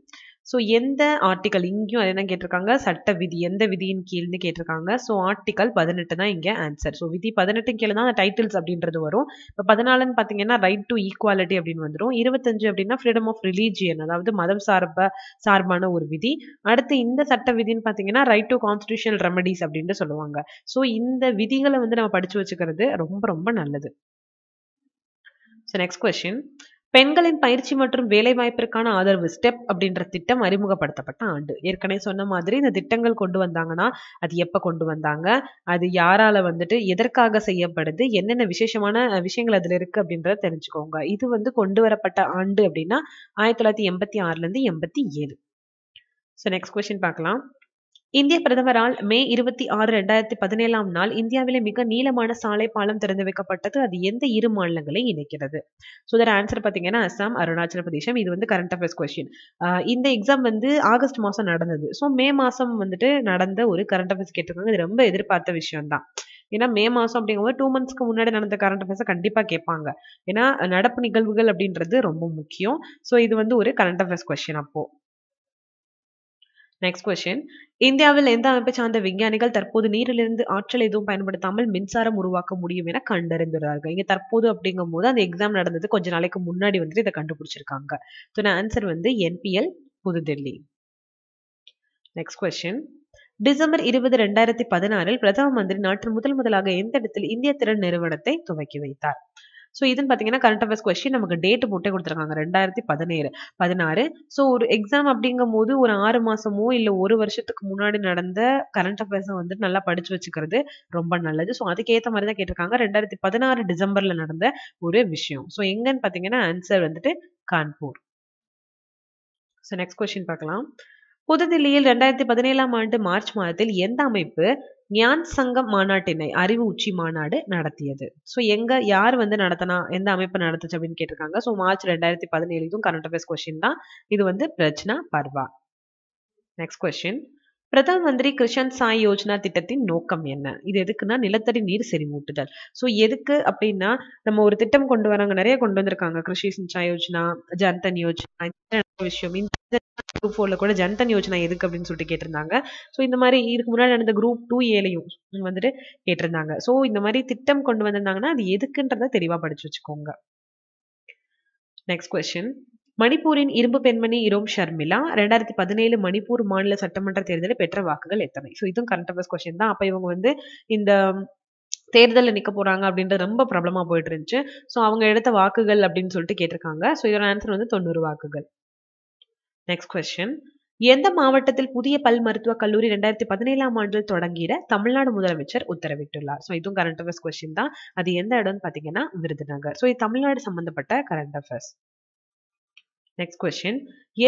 ஸோ எந்த ஆர்டிக்கல் இங்கேயும் என்ன கேட்டிருக்காங்க சட்ட விதி எந்த விதியின் கீழ்னு கேட்டிருக்காங்க ஸோ ஆர்டிக்கல் பதினெட்டு தான் இங்கே ஆன்சர் ஸோ விதி பதினெட்டு கீழே தான் டைட்டில்ஸ் அப்படின்றது வரும் இப்போ பதினாலுன்னு பார்த்தீங்கன்னா ரைட் டு ஈக்குவாலிட்டி அப்படின்னு வந்துடும் இருபத்தஞ்சு அப்படின்னா ஃப்ரீடம் ஆஃப் ரிலீஜியன் அதாவது மதம் சார்ப சார்பான ஒரு விதி அடுத்து இந்த சட்ட விதின்னு பார்த்தீங்கன்னா ரைட் டு கான்ஸ்டியூஷனல் ரெமடிஸ் அப்படின்ட்டு சொல்லுவாங்க ஸோ இந்த விதிகளை வந்து நம்ம படித்து வச்சுக்கிறது ரொம்ப ரொம்ப நல்லது ஸோ நெக்ஸ்ட் கொஸ்டின் பெண்களின் பயிற்சி மற்றும் வேலைவாய்ப்பிற்கான ஆதரவு ஸ்டெப் அப்படின்ற திட்டம் அறிமுகப்படுத்தப்பட்ட ஆண்டு ஏற்கனவே சொன்ன மாதிரி இந்த திட்டங்கள் கொண்டு வந்தாங்கன்னா அது எப்போ கொண்டு வந்தாங்க அது யாரால வந்துட்டு எதற்காக செய்யப்படுது என்னென்ன விசேஷமான விஷயங்கள் அதில் இருக்கு அப்படின்றத தெரிஞ்சுக்கோங்க இது வந்து கொண்டு வரப்பட்ட ஆண்டு அப்படின்னா ஆயிரத்தி தொள்ளாயிரத்தி எண்பத்தி ஆறுலேருந்து எண்பத்தி ஏழு ஸோ நெக்ஸ்ட் கொஸ்டின் பார்க்கலாம் இந்திய பிரதமரால் மே இருபத்தி ஆறு ரெண்டாயிரத்தி பதினேழாம் நாள் இந்தியாவிலே மிக நீளமான சாலை பாலம் திறந்து வைக்கப்பட்டது அது எந்த இரு மாநிலங்களை இணைக்கிறது ஸோ தட் ஆன்சர் பார்த்தீங்கன்னா அஸ்ஸாம் அருணாச்சல பிரதேசம் இது வந்து கரண்ட் அஃபேர்ஸ் கொஸ்டின் இந்த எக்ஸாம் வந்து ஆகஸ்ட் மாதம் நடந்தது ஸோ மே மாதம் வந்துட்டு நடந்த ஒரு கரண்ட் அஃபேர்ஸ் கேட்டிருக்காங்க இது ரொம்ப எதிர்பார்த்த விஷயம் தான் ஏன்னா மே மாதம் அப்படிங்கும்போது டூ மந்த்ஸ்க்கு முன்னாடி நடந்த கரண்ட் அஃபேர்ஸை கண்டிப்பாக கேட்பாங்க ஏன்னா நடப்பு நிகழ்வுகள் அப்படின்றது ரொம்ப முக்கியம் ஸோ இது வந்து ஒரு கரண்ட் அஃபேர்ஸ் கொஸ்டின் அப்போது நெக்ஸ்ட் கொஸ்டின் இந்தியாவில் எந்த அமைப்பை சார்ந்த விஞ்ஞானிகள் தற்போது நீரிலிருந்து ஆற்றல் எதுவும் பயன்படுத்தாமல் மின்சாரம் உருவாக்க முடியும் என கண்டறிந்துள்ளார்கள் இங்க தற்போது அப்படிங்கும் போது அந்த எக்ஸாம் நடந்தது கொஞ்ச நாளைக்கு முன்னாடி வந்துட்டு இதை கண்டுபிடிச்சிருக்காங்க ஸோ ஆன்சர் வந்து NPL New Delhi next question December இருபது ரெண்டாயிரத்தி பதினாறில் பிரதம மந்திரி நாட்டின் முதல் முதலாக எந்த இடத்தில் இந்திய திறன் நிறுவனத்தை துவக்கி வைத்தார் ஸோ இதுன்னு பார்த்தீங்கன்னா கரண்ட் அஃபேர்ஸ் கொஸ்டின் நமக்கு டேட் போட்டே கொடுத்துருக்காங்க ரெண்டாயிரத்தி பதினேழு பதினாறு ஸோ ஒரு எக்ஸாம் அப்படிங்கும் போது ஒரு ஆறு மாசமோ இல்லை ஒரு வருஷத்துக்கு முன்னாடி நடந்த கரண்ட் அஃபேர்ஸை வந்துட்டு நல்லா படிச்சு வச்சுக்கிறது ரொம்ப நல்லது ஸோ அதுக்கேற்ற மாதிரி தான் கேட்டிருக்காங்க ரெண்டாயிரத்தி பதினாறு டிசம்பர்ல நடந்த ஒரு விஷயம் ஸோ எங்கன்னு பார்த்தீங்கன்னா ஆன்சர் வந்துட்டு கான்பூர் ஸோ நெக்ஸ்ட் கொஸ்டின் பார்க்கலாம் புதுதில்லியில் ரெண்டாயிரத்தி பதினேழாம் ஆண்டு மார்ச் மாதத்தில் எந்த அமைப்பு ஞான் சங்கம் மாநாட்டினை அறிவு உச்சி மாநாடு நடத்தியது ஸோ எங்க யார் வந்து நடத்தினா எந்த அமைப்பு நடத்துச்சு அப்படின்னு கேட்டிருக்காங்க ஸோ மார்ச் ரெண்டாயிரத்தி பதினேழுக்கும் கரண்ட் அஃபேர்ஸ் கொஸ்டின் தான் இது வந்து பிரச்சனா பர்வா நெக்ஸ்ட் கொஸ்டின் பிரதான் மந்திரி கிருஷன் சாய் யோஜனா திட்டத்தின் நோக்கம் என்ன இது எதுக்குன்னா நிலத்தடி நீர் செறிவூட்டுதல் ஸோ எதுக்கு அப்படின்னா நம்ம ஒரு திட்டம் கொண்டு வராங்க நிறைய கொண்டு வந்திருக்காங்க கிருஷி சிஞ்சா யோஜனா ஜன்தன் யோஜனா விஷயம் இந்த குரூப் ஃபோர்ல கூட ஜன்தன் யோஜனா எதுக்கு அப்படின்னு சொல்லிட்டு கேட்டிருந்தாங்க ஸோ இந்த மாதிரி இதுக்கு முன்னாடி நடந்த குரூப் டூ ஏலையும் வந்துட்டு கேட்டிருந்தாங்க ஸோ இந்த மாதிரி திட்டம் கொண்டு வந்திருந்தாங்கன்னா அது எதுக்குன்றத தெளிவா படிச்சு வச்சுக்கோங்க நெக்ஸ்ட் கொஸ்டின் மணிப்பூரின் இரும்பு பெண்மணி இரோம் ஷர்மிளா ரெண்டாயிரத்தி பதினேழு மணிப்பூர் மாநில சட்டமன்ற தேர்தலில் பெற்ற வாக்குகள் எத்தனை ஸோ இதுவும் கரண்ட் அஃபேர்ஸ் கொஸ்டின் தான் அப்போ இவங்க வந்து இந்த தேர்தலில் நிற்க போகிறாங்க அப்படின்றது ரொம்ப பிரபலமாக போயிட்டு இருந்துச்சு ஸோ அவங்க எடுத்த வாக்குகள் அப்படின்னு சொல்லிட்டு கேட்டிருக்காங்க ஸோ இதோட ஆன்சர் வந்து தொண்ணூறு வாக்குகள் நெக்ஸ்ட் கொஸ்டின் எந்த மாவட்டத்தில் புதிய பல் மருத்துவக் கல்லூரி ரெண்டாயிரத்தி பதினேழாம் ஆண்டில் தொடங்கிட தமிழ்நாடு முதலமைச்சர் உத்தரவிட்டுள்ளார் ஸோ இதுவும் கரண்ட் அஃபேர்ஸ் கொஸ்டின் தான் அது எந்த இடம்னு பார்த்தீங்கன்னா விருதுநகர் ஸோ இது தமிழ்நாடு சம்பந்தப்பட்ட கரண்ட் அஃபேர்ஸ் நெக்ஸ்ட் கொஸ்டின்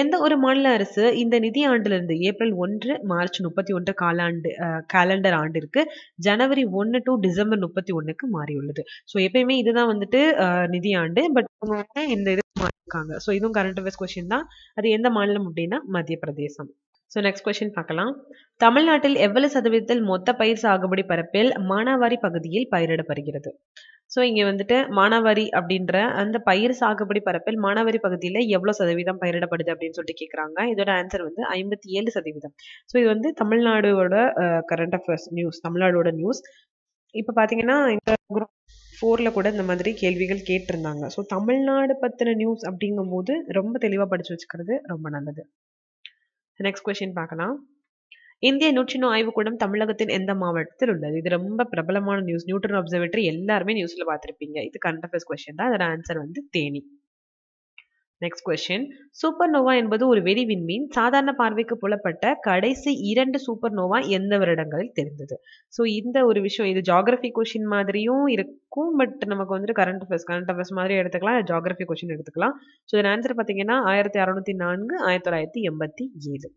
எந்த ஒரு மாநில அரசு இந்த நிதி ஆண்டிலிருந்து ஏப்ரல் ஒன்று மார்ச் முப்பத்தி ஒன்று காலாண்டு கேலண்டர் ஆண்டிற்கு ஜனவரி ஒன்று டு டிசம்பர் முப்பத்தி ஒன்றுக்கு மாறியுள்ளது ஸோ எப்பயுமே இதுதான் வந்துட்டு நிதி ஆண்டு பட் இந்த இது மாறியிருக்காங்க ஸோ இதுவும் கரண்ட் அஃபேர்ஸ் கொஸ்டின் தான் அது எந்த மாநிலம் அப்படின்னா மத்திய பிரதேசம் ஸோ நெக்ஸ்ட் கொஸ்டின் பார்க்கலாம் தமிழ்நாட்டில் எவ்வளவு சதவீதத்தில் மொத்த பயிர் சாகுபடி பரப்பில் மானாவாரி பகுதியில் பயிரிடப்படுகிறது ஸோ இங்கே வந்துட்டு மானாவாரி அப்படின்ற அந்த பயிர் சாகுபடி பரப்பில் மானாவாரி பகுதியில் எவ்வளோ சதவீதம் பயிரிடப்படுது அப்படின்னு சொல்லிட்டு கேட்குறாங்க இதோட ஆன்சர் வந்து ஐம்பத்தி ஏழு சதவீதம் ஸோ இது வந்து தமிழ்நாடோட கரண்ட் அஃபேர்ஸ் நியூஸ் தமிழ்நாடோட நியூஸ் இப்போ பார்த்தீங்கன்னா இந்த குரூப் ஃபோரில் கூட இந்த மாதிரி கேள்விகள் கேட்டிருந்தாங்க ஸோ தமிழ்நாடு பற்றின நியூஸ் அப்படிங்கும்போது ரொம்ப தெளிவாக படித்து வச்சுக்கிறது ரொம்ப நல்லது நெக்ஸ்ட் கொஷின் பார்க்கலாம் இந்திய நூற்றினோ ஆய்வுக்கூடம் தமிழகத்தின் எந்த மாவட்டத்தில் உள்ளது இது ரொம்ப பிரபலமான நியூஸ் நியூட்ரன் அப்சர்வேட்டரி எல்லாருமே நியூஸ்ல பார்த்துருப்பீங்க இது கண்டஃபஸ் கொஸ்டின் தான் அதோட ஆன்சர் வந்து தேனி நெக்ஸ்ட் கொஸ்டின் நோவா என்பது ஒரு வெடி விண்மீன் சாதாரண பார்வைக்கு புலப்பட்ட கடைசி இரண்டு சூப்பர் நோவா எந்த வருடங்களில் தெரிந்தது ஸோ இந்த ஒரு விஷயம் இது ஜாகிரபி கொஷின் மாதிரியும் இருக்கும் பட் நமக்கு வந்துட்டு கரண்ட் அஃபேர்ஸ் கரண்ட் அஃபேர்ஸ் மாதிரியும் எடுத்துக்கலாம் ஜாகிரபி கொஷின் எடுத்துக்கலாம் ஸோ இதன் ஆன்சர் பார்த்தீங்கன்னா ஆயிரத்தி அறநூற்றி நான்கு ஆயிரத்தி தொள்ளாயிரத்தி எண்பத்தி ஏழு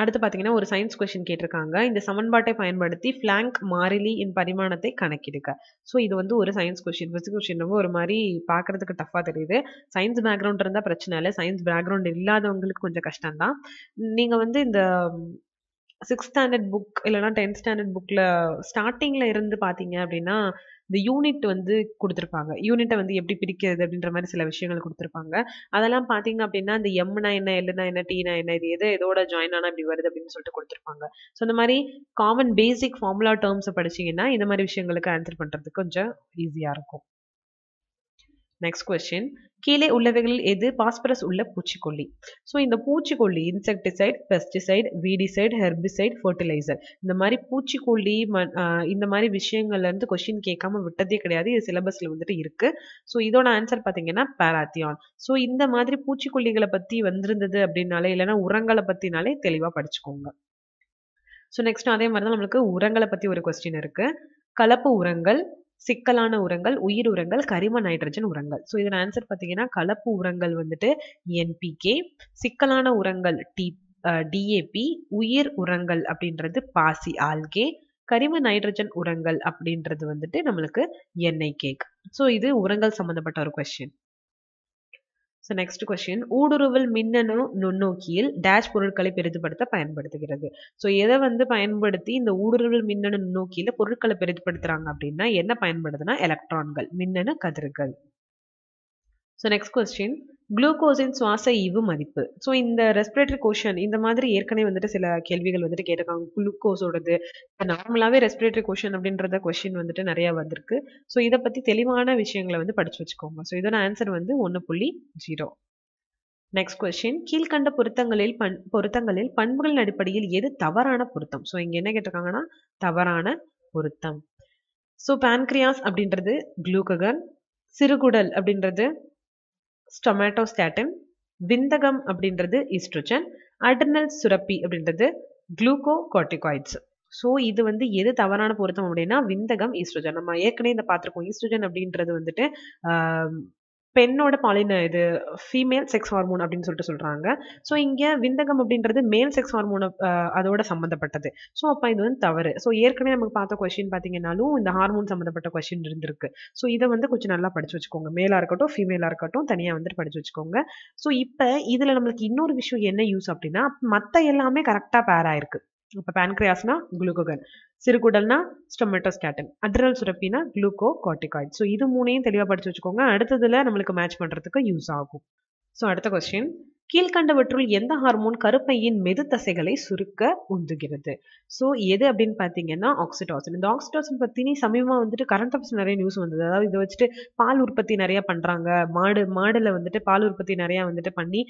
அடுத்து பார்த்தீங்கன்னா ஒரு சயின்ஸ் கொஷின் கேட்டிருக்காங்க இந்த சமன்பாட்டை பயன்படுத்தி ஃப்ளாங்க் மாறிலி இன் பரிமாணத்தை கணக்கிடுங்க ஸோ இது வந்து ஒரு சயின்ஸ் கொஷின் ஃபிசிக்ஸ் கொஷின் ரொம்ப ஒரு மாதிரி பார்க்குறதுக்கு டஃபாக தெரியுது சயின்ஸ் பேக்ரவுண்ட் இருந்தால் பிரச்சனை இல்லை சயின்ஸ் பேக்ரவுண்ட் இல்லாதவங்களுக்கு கொஞ்சம் கஷ்டம்தான் நீங்கள் வந்து இந்த சிக்ஸ்த் ஸ்டாண்டர்ட் புக் இல்லைனா டென்த் ஸ்டாண்டர்ட் புக்கில் ஸ்டார்டிங்கில் இருந்து பார்த்தீங்க அப்படின்னா இந்த யூனிட் வந்து கொடுத்துருப்பாங்க யூனிட்டை வந்து எப்படி பிரிக்கிறது அப்படின்ற மாதிரி சில விஷயங்கள் கொடுத்துருப்பாங்க அதெல்லாம் பார்த்தீங்க அப்படின்னா இந்த எம்னா என்ன எல்லுனா என்ன டீனா என்ன இது எது இதோட ஜாயின் ஆனால் இப்படி வருது அப்படின்னு சொல்லிட்டு கொடுத்துருப்பாங்க ஸோ இந்த மாதிரி காமன் பேசிக் ஃபார்முலா டேர்ம்ஸை படிச்சிங்கன்னா இந்த மாதிரி விஷயங்களுக்கு ஆன்சர் பண்ணுறதுக்கு கொஞ்சம் ஈஸியாக இருக்கும் நெக்ஸ்ட் கொஸ்டின் கீழே உள்ளவைகளில் எது பாஸ்பரஸ் உள்ள பூச்சிக்கொல்லி ஸோ இந்த பூச்சிக்கொல்லி insecticide pesticide weedicide herbicide fertiliser இந்த மாதிரி பூச்சிக்கொல்லி இந்த மாதிரி விஷயங்கள்லேருந்து கொஸ்டின் கேட்காம விட்டதே கிடையாது இது சிலபஸில் வந்துட்டு இருக்கு ஸோ இதோட ஆன்சர் பார்த்தீங்கன்னா பேராத்தியான் ஸோ இந்த மாதிரி பூச்சிக்கொல்லிகளை பற்றி வந்திருந்தது அப்படின்னாலே இல்லைன்னா உரங்களை பற்றினாலே தெளிவாக படிச்சுக்கோங்க ஸோ நெக்ஸ்ட் அதே மாதிரி தான் நம்மளுக்கு உரங்களை பற்றி ஒரு கொஸ்டின் இருக்கு கலப்பு உரங்கள் சிக்கலான உரங்கள் உயிர் உரங்கள் கரிம நைட்ரஜன் உரங்கள் ஸோ இதில் ஆன்சர் பார்த்தீங்கன்னா கலப்பு உரங்கள் வந்துட்டு என்பிகே சிக்கலான உரங்கள் டி டிஏபி உயிர் உரங்கள் அப்படின்றது பாசி ஆல்கே கரிம நைட்ரஜன் உரங்கள் அப்படின்றது வந்துட்டு நம்மளுக்கு எண்ணெய் கேக் ஸோ இது உரங்கள் சம்மந்தப்பட்ட ஒரு கொஸ்டின் ஸோ நெக்ஸ்ட் கொஸ்டின் ஊடுருவல் மின்னணு நுண்ணோக்கியில் டேஷ் பொருட்களை பெரிதுபடுத்த பயன்படுத்துகிறது ஸோ எதை வந்து பயன்படுத்தி இந்த ஊடுருவல் மின்னணு நுண்ணோக்கியில் பொருட்களை பெரிதுபடுத்துகிறாங்க அப்படின்னா என்ன பயன்படுதுன்னா எலக்ட்ரான்கள் மின்னணு கதிர்கள் ஸோ நெக்ஸ்ட் கொஸ்டின் குளுக்கோஸின் சுவாச ஈவு மதிப்பு ஸோ இந்த ரெஸ்பிரேட்டரி கொஷன் இந்த மாதிரி ஏற்கனவே வந்துட்டு சில கேள்விகள் வந்துட்டு கேட்டிருக்காங்க குளுக்கோஸோடது நார்மலாகவே ரெஸ்பிரேட்டரி கொஷன் அப்படின்றத கொஷின் வந்துட்டு நிறையா வந்திருக்கு ஸோ இதை பற்றி தெளிவான விஷயங்களை வந்து படித்து வச்சுக்கோங்க ஸோ இதோட ஆன்சர் வந்து ஒன்று புள்ளி ஜீரோ நெக்ஸ்ட் கொஸ்டின் கீழ்கண்ட பொருத்தங்களில் பண் பொருத்தங்களில் பண்புகளின் அடிப்படையில் எது தவறான பொருத்தம் ஸோ இங்கே என்ன கேட்டிருக்காங்கன்னா தவறான பொருத்தம் ஸோ பேன்க்ரியாஸ் அப்படின்றது குளூக்ககன் சிறுகுடல் அப்படின்றது ஸ்டொமேட்டோஸ்டாட்டின் விந்தகம் அப்படின்றது ஈஸ்ட்ரோஜன் அடர்னல் சுரப்பி அப்படின்றது குளூக்கோ கார்டிகாய்ட்ஸ் ஸோ இது வந்து எது தவறான பொருத்தம் அப்படின்னா விந்தகம் ஈஸ்ட்ரோஜன் நம்ம ஏற்கனவே இந்த பார்த்துருக்கோம் ஈஸ்ட்ரோஜன் அப்படின்றது வந்துட்டு பெண்ணோட பாலின இது ஃபீமேல் செக்ஸ் ஹார்மோன் அப்படின்னு சொல்லிட்டு சொல்கிறாங்க ஸோ இங்கே விந்தகம் அப்படின்றது மேல் செக்ஸ் ஹார்மோனை அதோட சம்மந்தப்பட்டது ஸோ அப்போ இது வந்து தவறு ஸோ ஏற்கனவே நமக்கு பார்த்த கொஷின் பார்த்தீங்கன்னாலும் இந்த ஹார்மோன் சம்மந்தப்பட்ட கொஷின் இருந்திருக்கு ஸோ இதை வந்து கொஞ்சம் நல்லா படிச்சு வச்சுக்கோங்க மேலாக இருக்கட்டும் ஃபீமேலாக இருக்கட்டும் தனியாக வந்துட்டு படிச்சு வச்சுக்கோங்க ஸோ இப்போ இதில் நம்மளுக்கு இன்னொரு விஷயம் என்ன யூஸ் அப்படின்னா மற்ற எல்லாமே கரெக்டாக பேர் ஆயிருக்கு அப்போ பேன்கிரியாஸ்னா குளுக்கோகன் சிறுகுடல்னா ஸ்டொமேட்டோஸ்கேட்டன் அட்ரல் சுரப்பினா குளுக்கோ கார்டிகாய்ட் ஸோ இது மூணையும் தெளிவாக படிச்சு வச்சுக்கோங்க அடுத்ததில் நம்மளுக்கு மேட்ச் பண்ணுறதுக்கு யூஸ் ஆகும் ஸோ அடுத்த கொஸ்டின் கீழ்கண்டவற்றுள் எந்த ஹார்மோன் கருப்பையின் மெது தசைகளை சுருக்க உந்துகிறது ஸோ எது அப்படின்னு பார்த்தீங்கன்னா ஆக்சிடாசன் இந்த ஆக்சிடாசின் பற்றினி சமீபமாக வந்துட்டு கரண்ட் அஃபர்ஸ் நிறைய நியூஸ் வந்தது அதாவது இதை வச்சுட்டு பால் உற்பத்தி நிறையா பண்ணுறாங்க மாடு மாடில் வந்துட்டு பால் உற்பத்தி நிறையா வந்துட்டு பண்ணி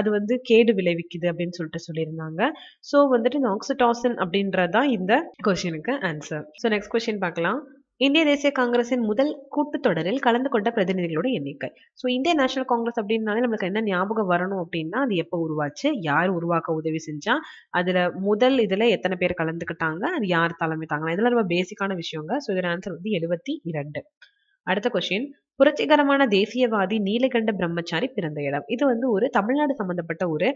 அது வந்து கேடு விளைவிக்குது அப்படின்னு சொல்லிட்டு சொல்லியிருந்தாங்க ஸோ வந்துட்டு இந்த ஆக்சிடாசின் அப்படின்றது தான் இந்த கொஷினுக்கு ஆன்சர் ஸோ நெக்ஸ்ட் கொஷின் பார்க்கலாம் இந்திய தேசிய காங்கிரசின் முதல் தொடரில் கலந்து கொண்ட பிரதிநிதிகளோட எண்ணிக்கை ஸோ இந்திய நேஷனல் காங்கிரஸ் அப்படின்னாலே நம்மளுக்கு என்ன ஞாபகம் வரணும் அப்படின்னா அது எப்போ உருவாச்சு யார் உருவாக்க உதவி செஞ்சா அதில் முதல் இதில் எத்தனை பேர் கலந்துக்கிட்டாங்க அது யார் தலைமை தாங்கலாம் இதெல்லாம் ரொம்ப பேசிக்கான விஷயங்க ஸோ இதோட ஆன்சர் வந்து எழுபத்தி இரண்டு அடுத்த கொஸ்டின் புரட்சிகரமான தேசியவாதி நீலகண்ட பிரம்மச்சாரி பிறந்த இடம் இது வந்து ஒரு தமிழ்நாடு சம்பந்தப்பட்ட ஒரு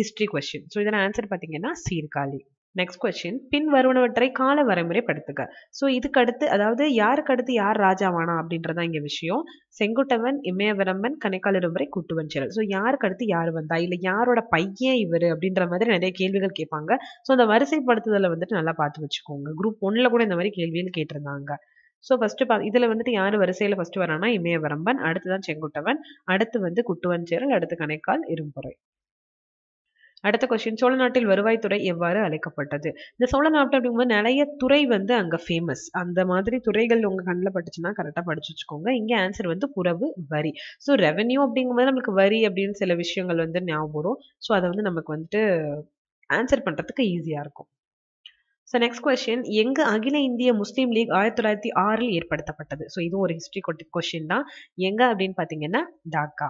ஹிஸ்டரி கொஸ்டின் ஸோ இதோட ஆன்சர் பார்த்தீங்கன்னா சீர்காழி நெக்ஸ்ட் கொஸ்டின் பின் வருவனவற்றை கால வரைமுறைப்படுத்துக ஸோ இதுக்கு அடுத்து அதாவது யாருக்கு அடுத்து யார் ராஜாவானா அப்படின்றதான் இங்கே விஷயம் செங்குட்டவன் இமயவரம்பன் கணைக்காலிடும்பரை கூட்டுவன் சேரல் ஸோ யாருக்கு அடுத்து யார் வந்தா இல்லை யாரோட பையன் இவர் அப்படின்ற மாதிரி நிறைய கேள்விகள் கேட்பாங்க ஸோ அந்த வரிசைப்படுத்துதலை வந்துட்டு நல்லா பார்த்து வச்சுக்கோங்க குரூப் ஒன்றில் கூட இந்த மாதிரி கேள்விகள் கேட்டிருந்தாங்க ஸோ ஃபஸ்ட்டு பா இதில் வந்துட்டு யார் வரிசையில் ஃபஸ்ட்டு வரானா இமயவரம்பன் அடுத்து தான் செங்குட்டவன் அடுத்து வந்து குட்டுவன் சேரல் அடுத்து கணைக்கால் இரும்புரை அடுத்த கொஸ்டின் சோழ நாட்டில் வருவாய்த்துறை எவ்வாறு அழைக்கப்பட்டது இந்த சோழ நாட்டு அப்படிங்கும்போது நிறைய துறை வந்து அங்கே ஃபேமஸ் அந்த மாதிரி துறைகள் உங்கள் கண்ணில் பட்டுச்சுன்னா கரெக்டாக படிச்சு வச்சுக்கோங்க இங்கே ஆன்சர் வந்து புறவு வரி ஸோ ரெவென்யூ அப்படிங்கும்போது நமக்கு வரி அப்படின்னு சில விஷயங்கள் வந்து ஞாபகம் வரும் ஸோ அதை வந்து நமக்கு வந்துட்டு ஆன்சர் பண்ணுறதுக்கு ஈஸியாக இருக்கும் ஸோ நெக்ஸ்ட் கொஸ்டின் எங்கு அகில இந்திய முஸ்லீம் லீக் ஆயிரத்தி தொள்ளாயிரத்தி ஆறில் ஏற்படுத்தப்பட்டது ஸோ இதுவும் ஒரு ஹிஸ்ட்ரி கொட்டி கொஸ்டின் தான் எங்கே அப்படின்னு பார்த்தீங்கன்னா டாக்கா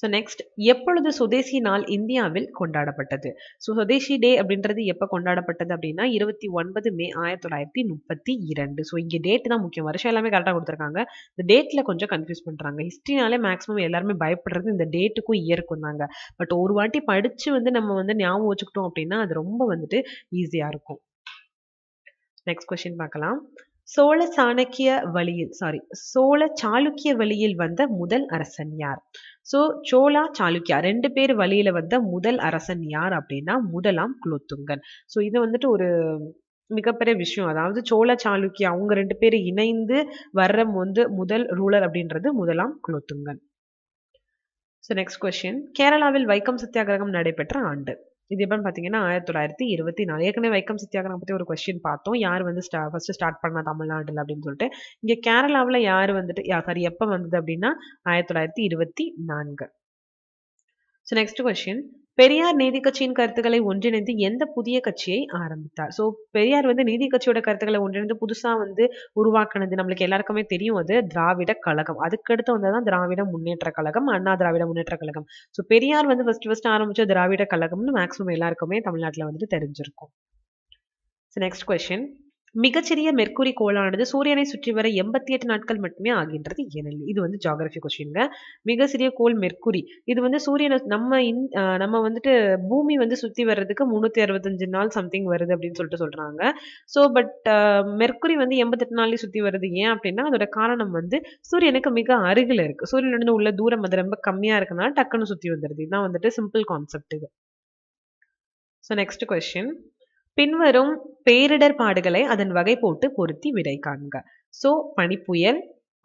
ஸோ நெக்ஸ்ட் எப்பொழுது சுதேசி நாள் இந்தியாவில் கொண்டாடப்பட்டது ஸோ சுதேசி டே அப்படின்றது எப்போ கொண்டாடப்பட்டது அப்படின்னா இருபத்தி ஒன்பது மே ஆயிரத்தி தொள்ளாயிரத்தி முப்பத்தி இரண்டு ஸோ இங்கே டேட் தான் முக்கியம் வருஷம் எல்லாமே கரெக்டாக கொடுத்துருக்காங்க இந்த டேட்டில் கொஞ்சம் கன்ஃபியூஸ் பண்ணுறாங்க ஹிஸ்ட்ரினாலே மேக்ஸிமம் எல்லாருமே பயப்படுறது இந்த டேட்டுக்கும் இயருக்கும் தாங்க பட் ஒரு வாட்டி படித்து வந்து நம்ம வந்து ஞாபகம் வச்சுக்கிட்டோம் அப்படின்னா அது ரொம்ப வந்துட்டு ஈஸியாக இருக்கும் நெக்ஸ்ட் கொஸ்டின் பார்க்கலாம் சோழ சாணக்கிய வழியில் சாரி சோழ சாளுக்கிய வழியில் வந்த முதல் அரசன் யார் ஸோ சோழா சாளுக்கியா ரெண்டு பேர் வழியில் வந்த முதல் அரசன் யார் அப்படின்னா முதலாம் குலோத்துங்கன் ஸோ இது வந்துட்டு ஒரு மிகப்பெரிய விஷயம் அதாவது சோழ சாளுக்கியா அவங்க ரெண்டு பேர் இணைந்து வர்ற வந்து முதல் ரூலர் அப்படின்றது முதலாம் குலோத்துங்கன் ஸோ நெக்ஸ்ட் கொஸ்டின் கேரளாவில் வைக்கம் சத்தியாகிரகம் நடைபெற்ற ஆண்டு இது எப்படின்னு பார்த்தீங்கன்னா ஆயிரத்தி தொள்ளாயிரத்தி இருபத்தி நாலு ஏற்கனவே வைக்கம் சத்தியாகரம் பற்றி ஒரு கொஸ்டின் பார்த்தோம் யார் வந்து ஸ்டா ஃபஸ்ட்டு ஸ்டார்ட் பண்ணா தமிழ்நாட்டில் அப்படின்னு சொல்லிட்டு இங்கே கேரளாவில் யார் வந்துட்டு யா சாரி எப்போ வந்தது அப்படின்னா ஆயிரத்தி தொள்ளாயிரத்தி இருபத்தி நான்கு ஸோ நெக்ஸ்ட் கொஸ்டின் பெரியார் நீதி கட்சியின் கருத்துக்களை ஒன்றிணைந்து எந்த புதிய கட்சியை ஆரம்பித்தார் ஸோ பெரியார் வந்து நீதி கட்சியோட கருத்துக்களை ஒன்றிணைந்து புதுசாக வந்து உருவாக்குனது நம்மளுக்கு எல்லாருக்குமே தெரியும் அது திராவிட கழகம் அதுக்கடுத்து தான் திராவிட முன்னேற்ற கழகம் அண்ணா திராவிட முன்னேற்ற கழகம் ஸோ பெரியார் வந்து ஃபர்ஸ்ட் ஃபர்ஸ்ட் ஆரம்பிச்ச திராவிட கழகம்னு மேக்ஸிமம் எல்லாருக்குமே தமிழ்நாட்டில் வந்துட்டு தெரிஞ்சிருக்கும் ஸோ நெக்ஸ்ட் கொஸ்டின் மிகச்சிறிய மெர்க்குரி கோளானது சூரியனை சுற்றி வர எண்பத்தி எட்டு நாட்கள் மட்டுமே ஆகின்றது ஏனெனில் இது வந்து ஜாகிரபி கொஸ்டின்ங்க மிக சிறிய கோள் மெர்க்குரி இது வந்து சூரியனை நம்ம இன் நம்ம வந்துட்டு பூமி வந்து சுற்றி வர்றதுக்கு முந்நூற்றி அறுபத்தஞ்சு நாள் சம்திங் வருது அப்படின்னு சொல்லிட்டு சொல்கிறாங்க ஸோ பட் மெர்க்குரி வந்து எண்பத்தெட்டு நாள்லேயும் சுற்றி வருது ஏன் அப்படின்னா அதோட காரணம் வந்து சூரியனுக்கு மிக அருகில் இருக்குது சூரியனிலிருந்து உள்ள தூரம் அது ரொம்ப கம்மியாக இருக்கனால டக்குன்னு சுற்றி வந்துடுது இதுதான் வந்துட்டு சிம்பிள் கான்செப்ட் இது ஸோ நெக்ஸ்ட் கொஸ்டின் பின்வரும் பேரிடர் பாடுகளை அதன் வகை போட்டு பொருத்தி விடை காண்க ஸோ பனிப்புயல்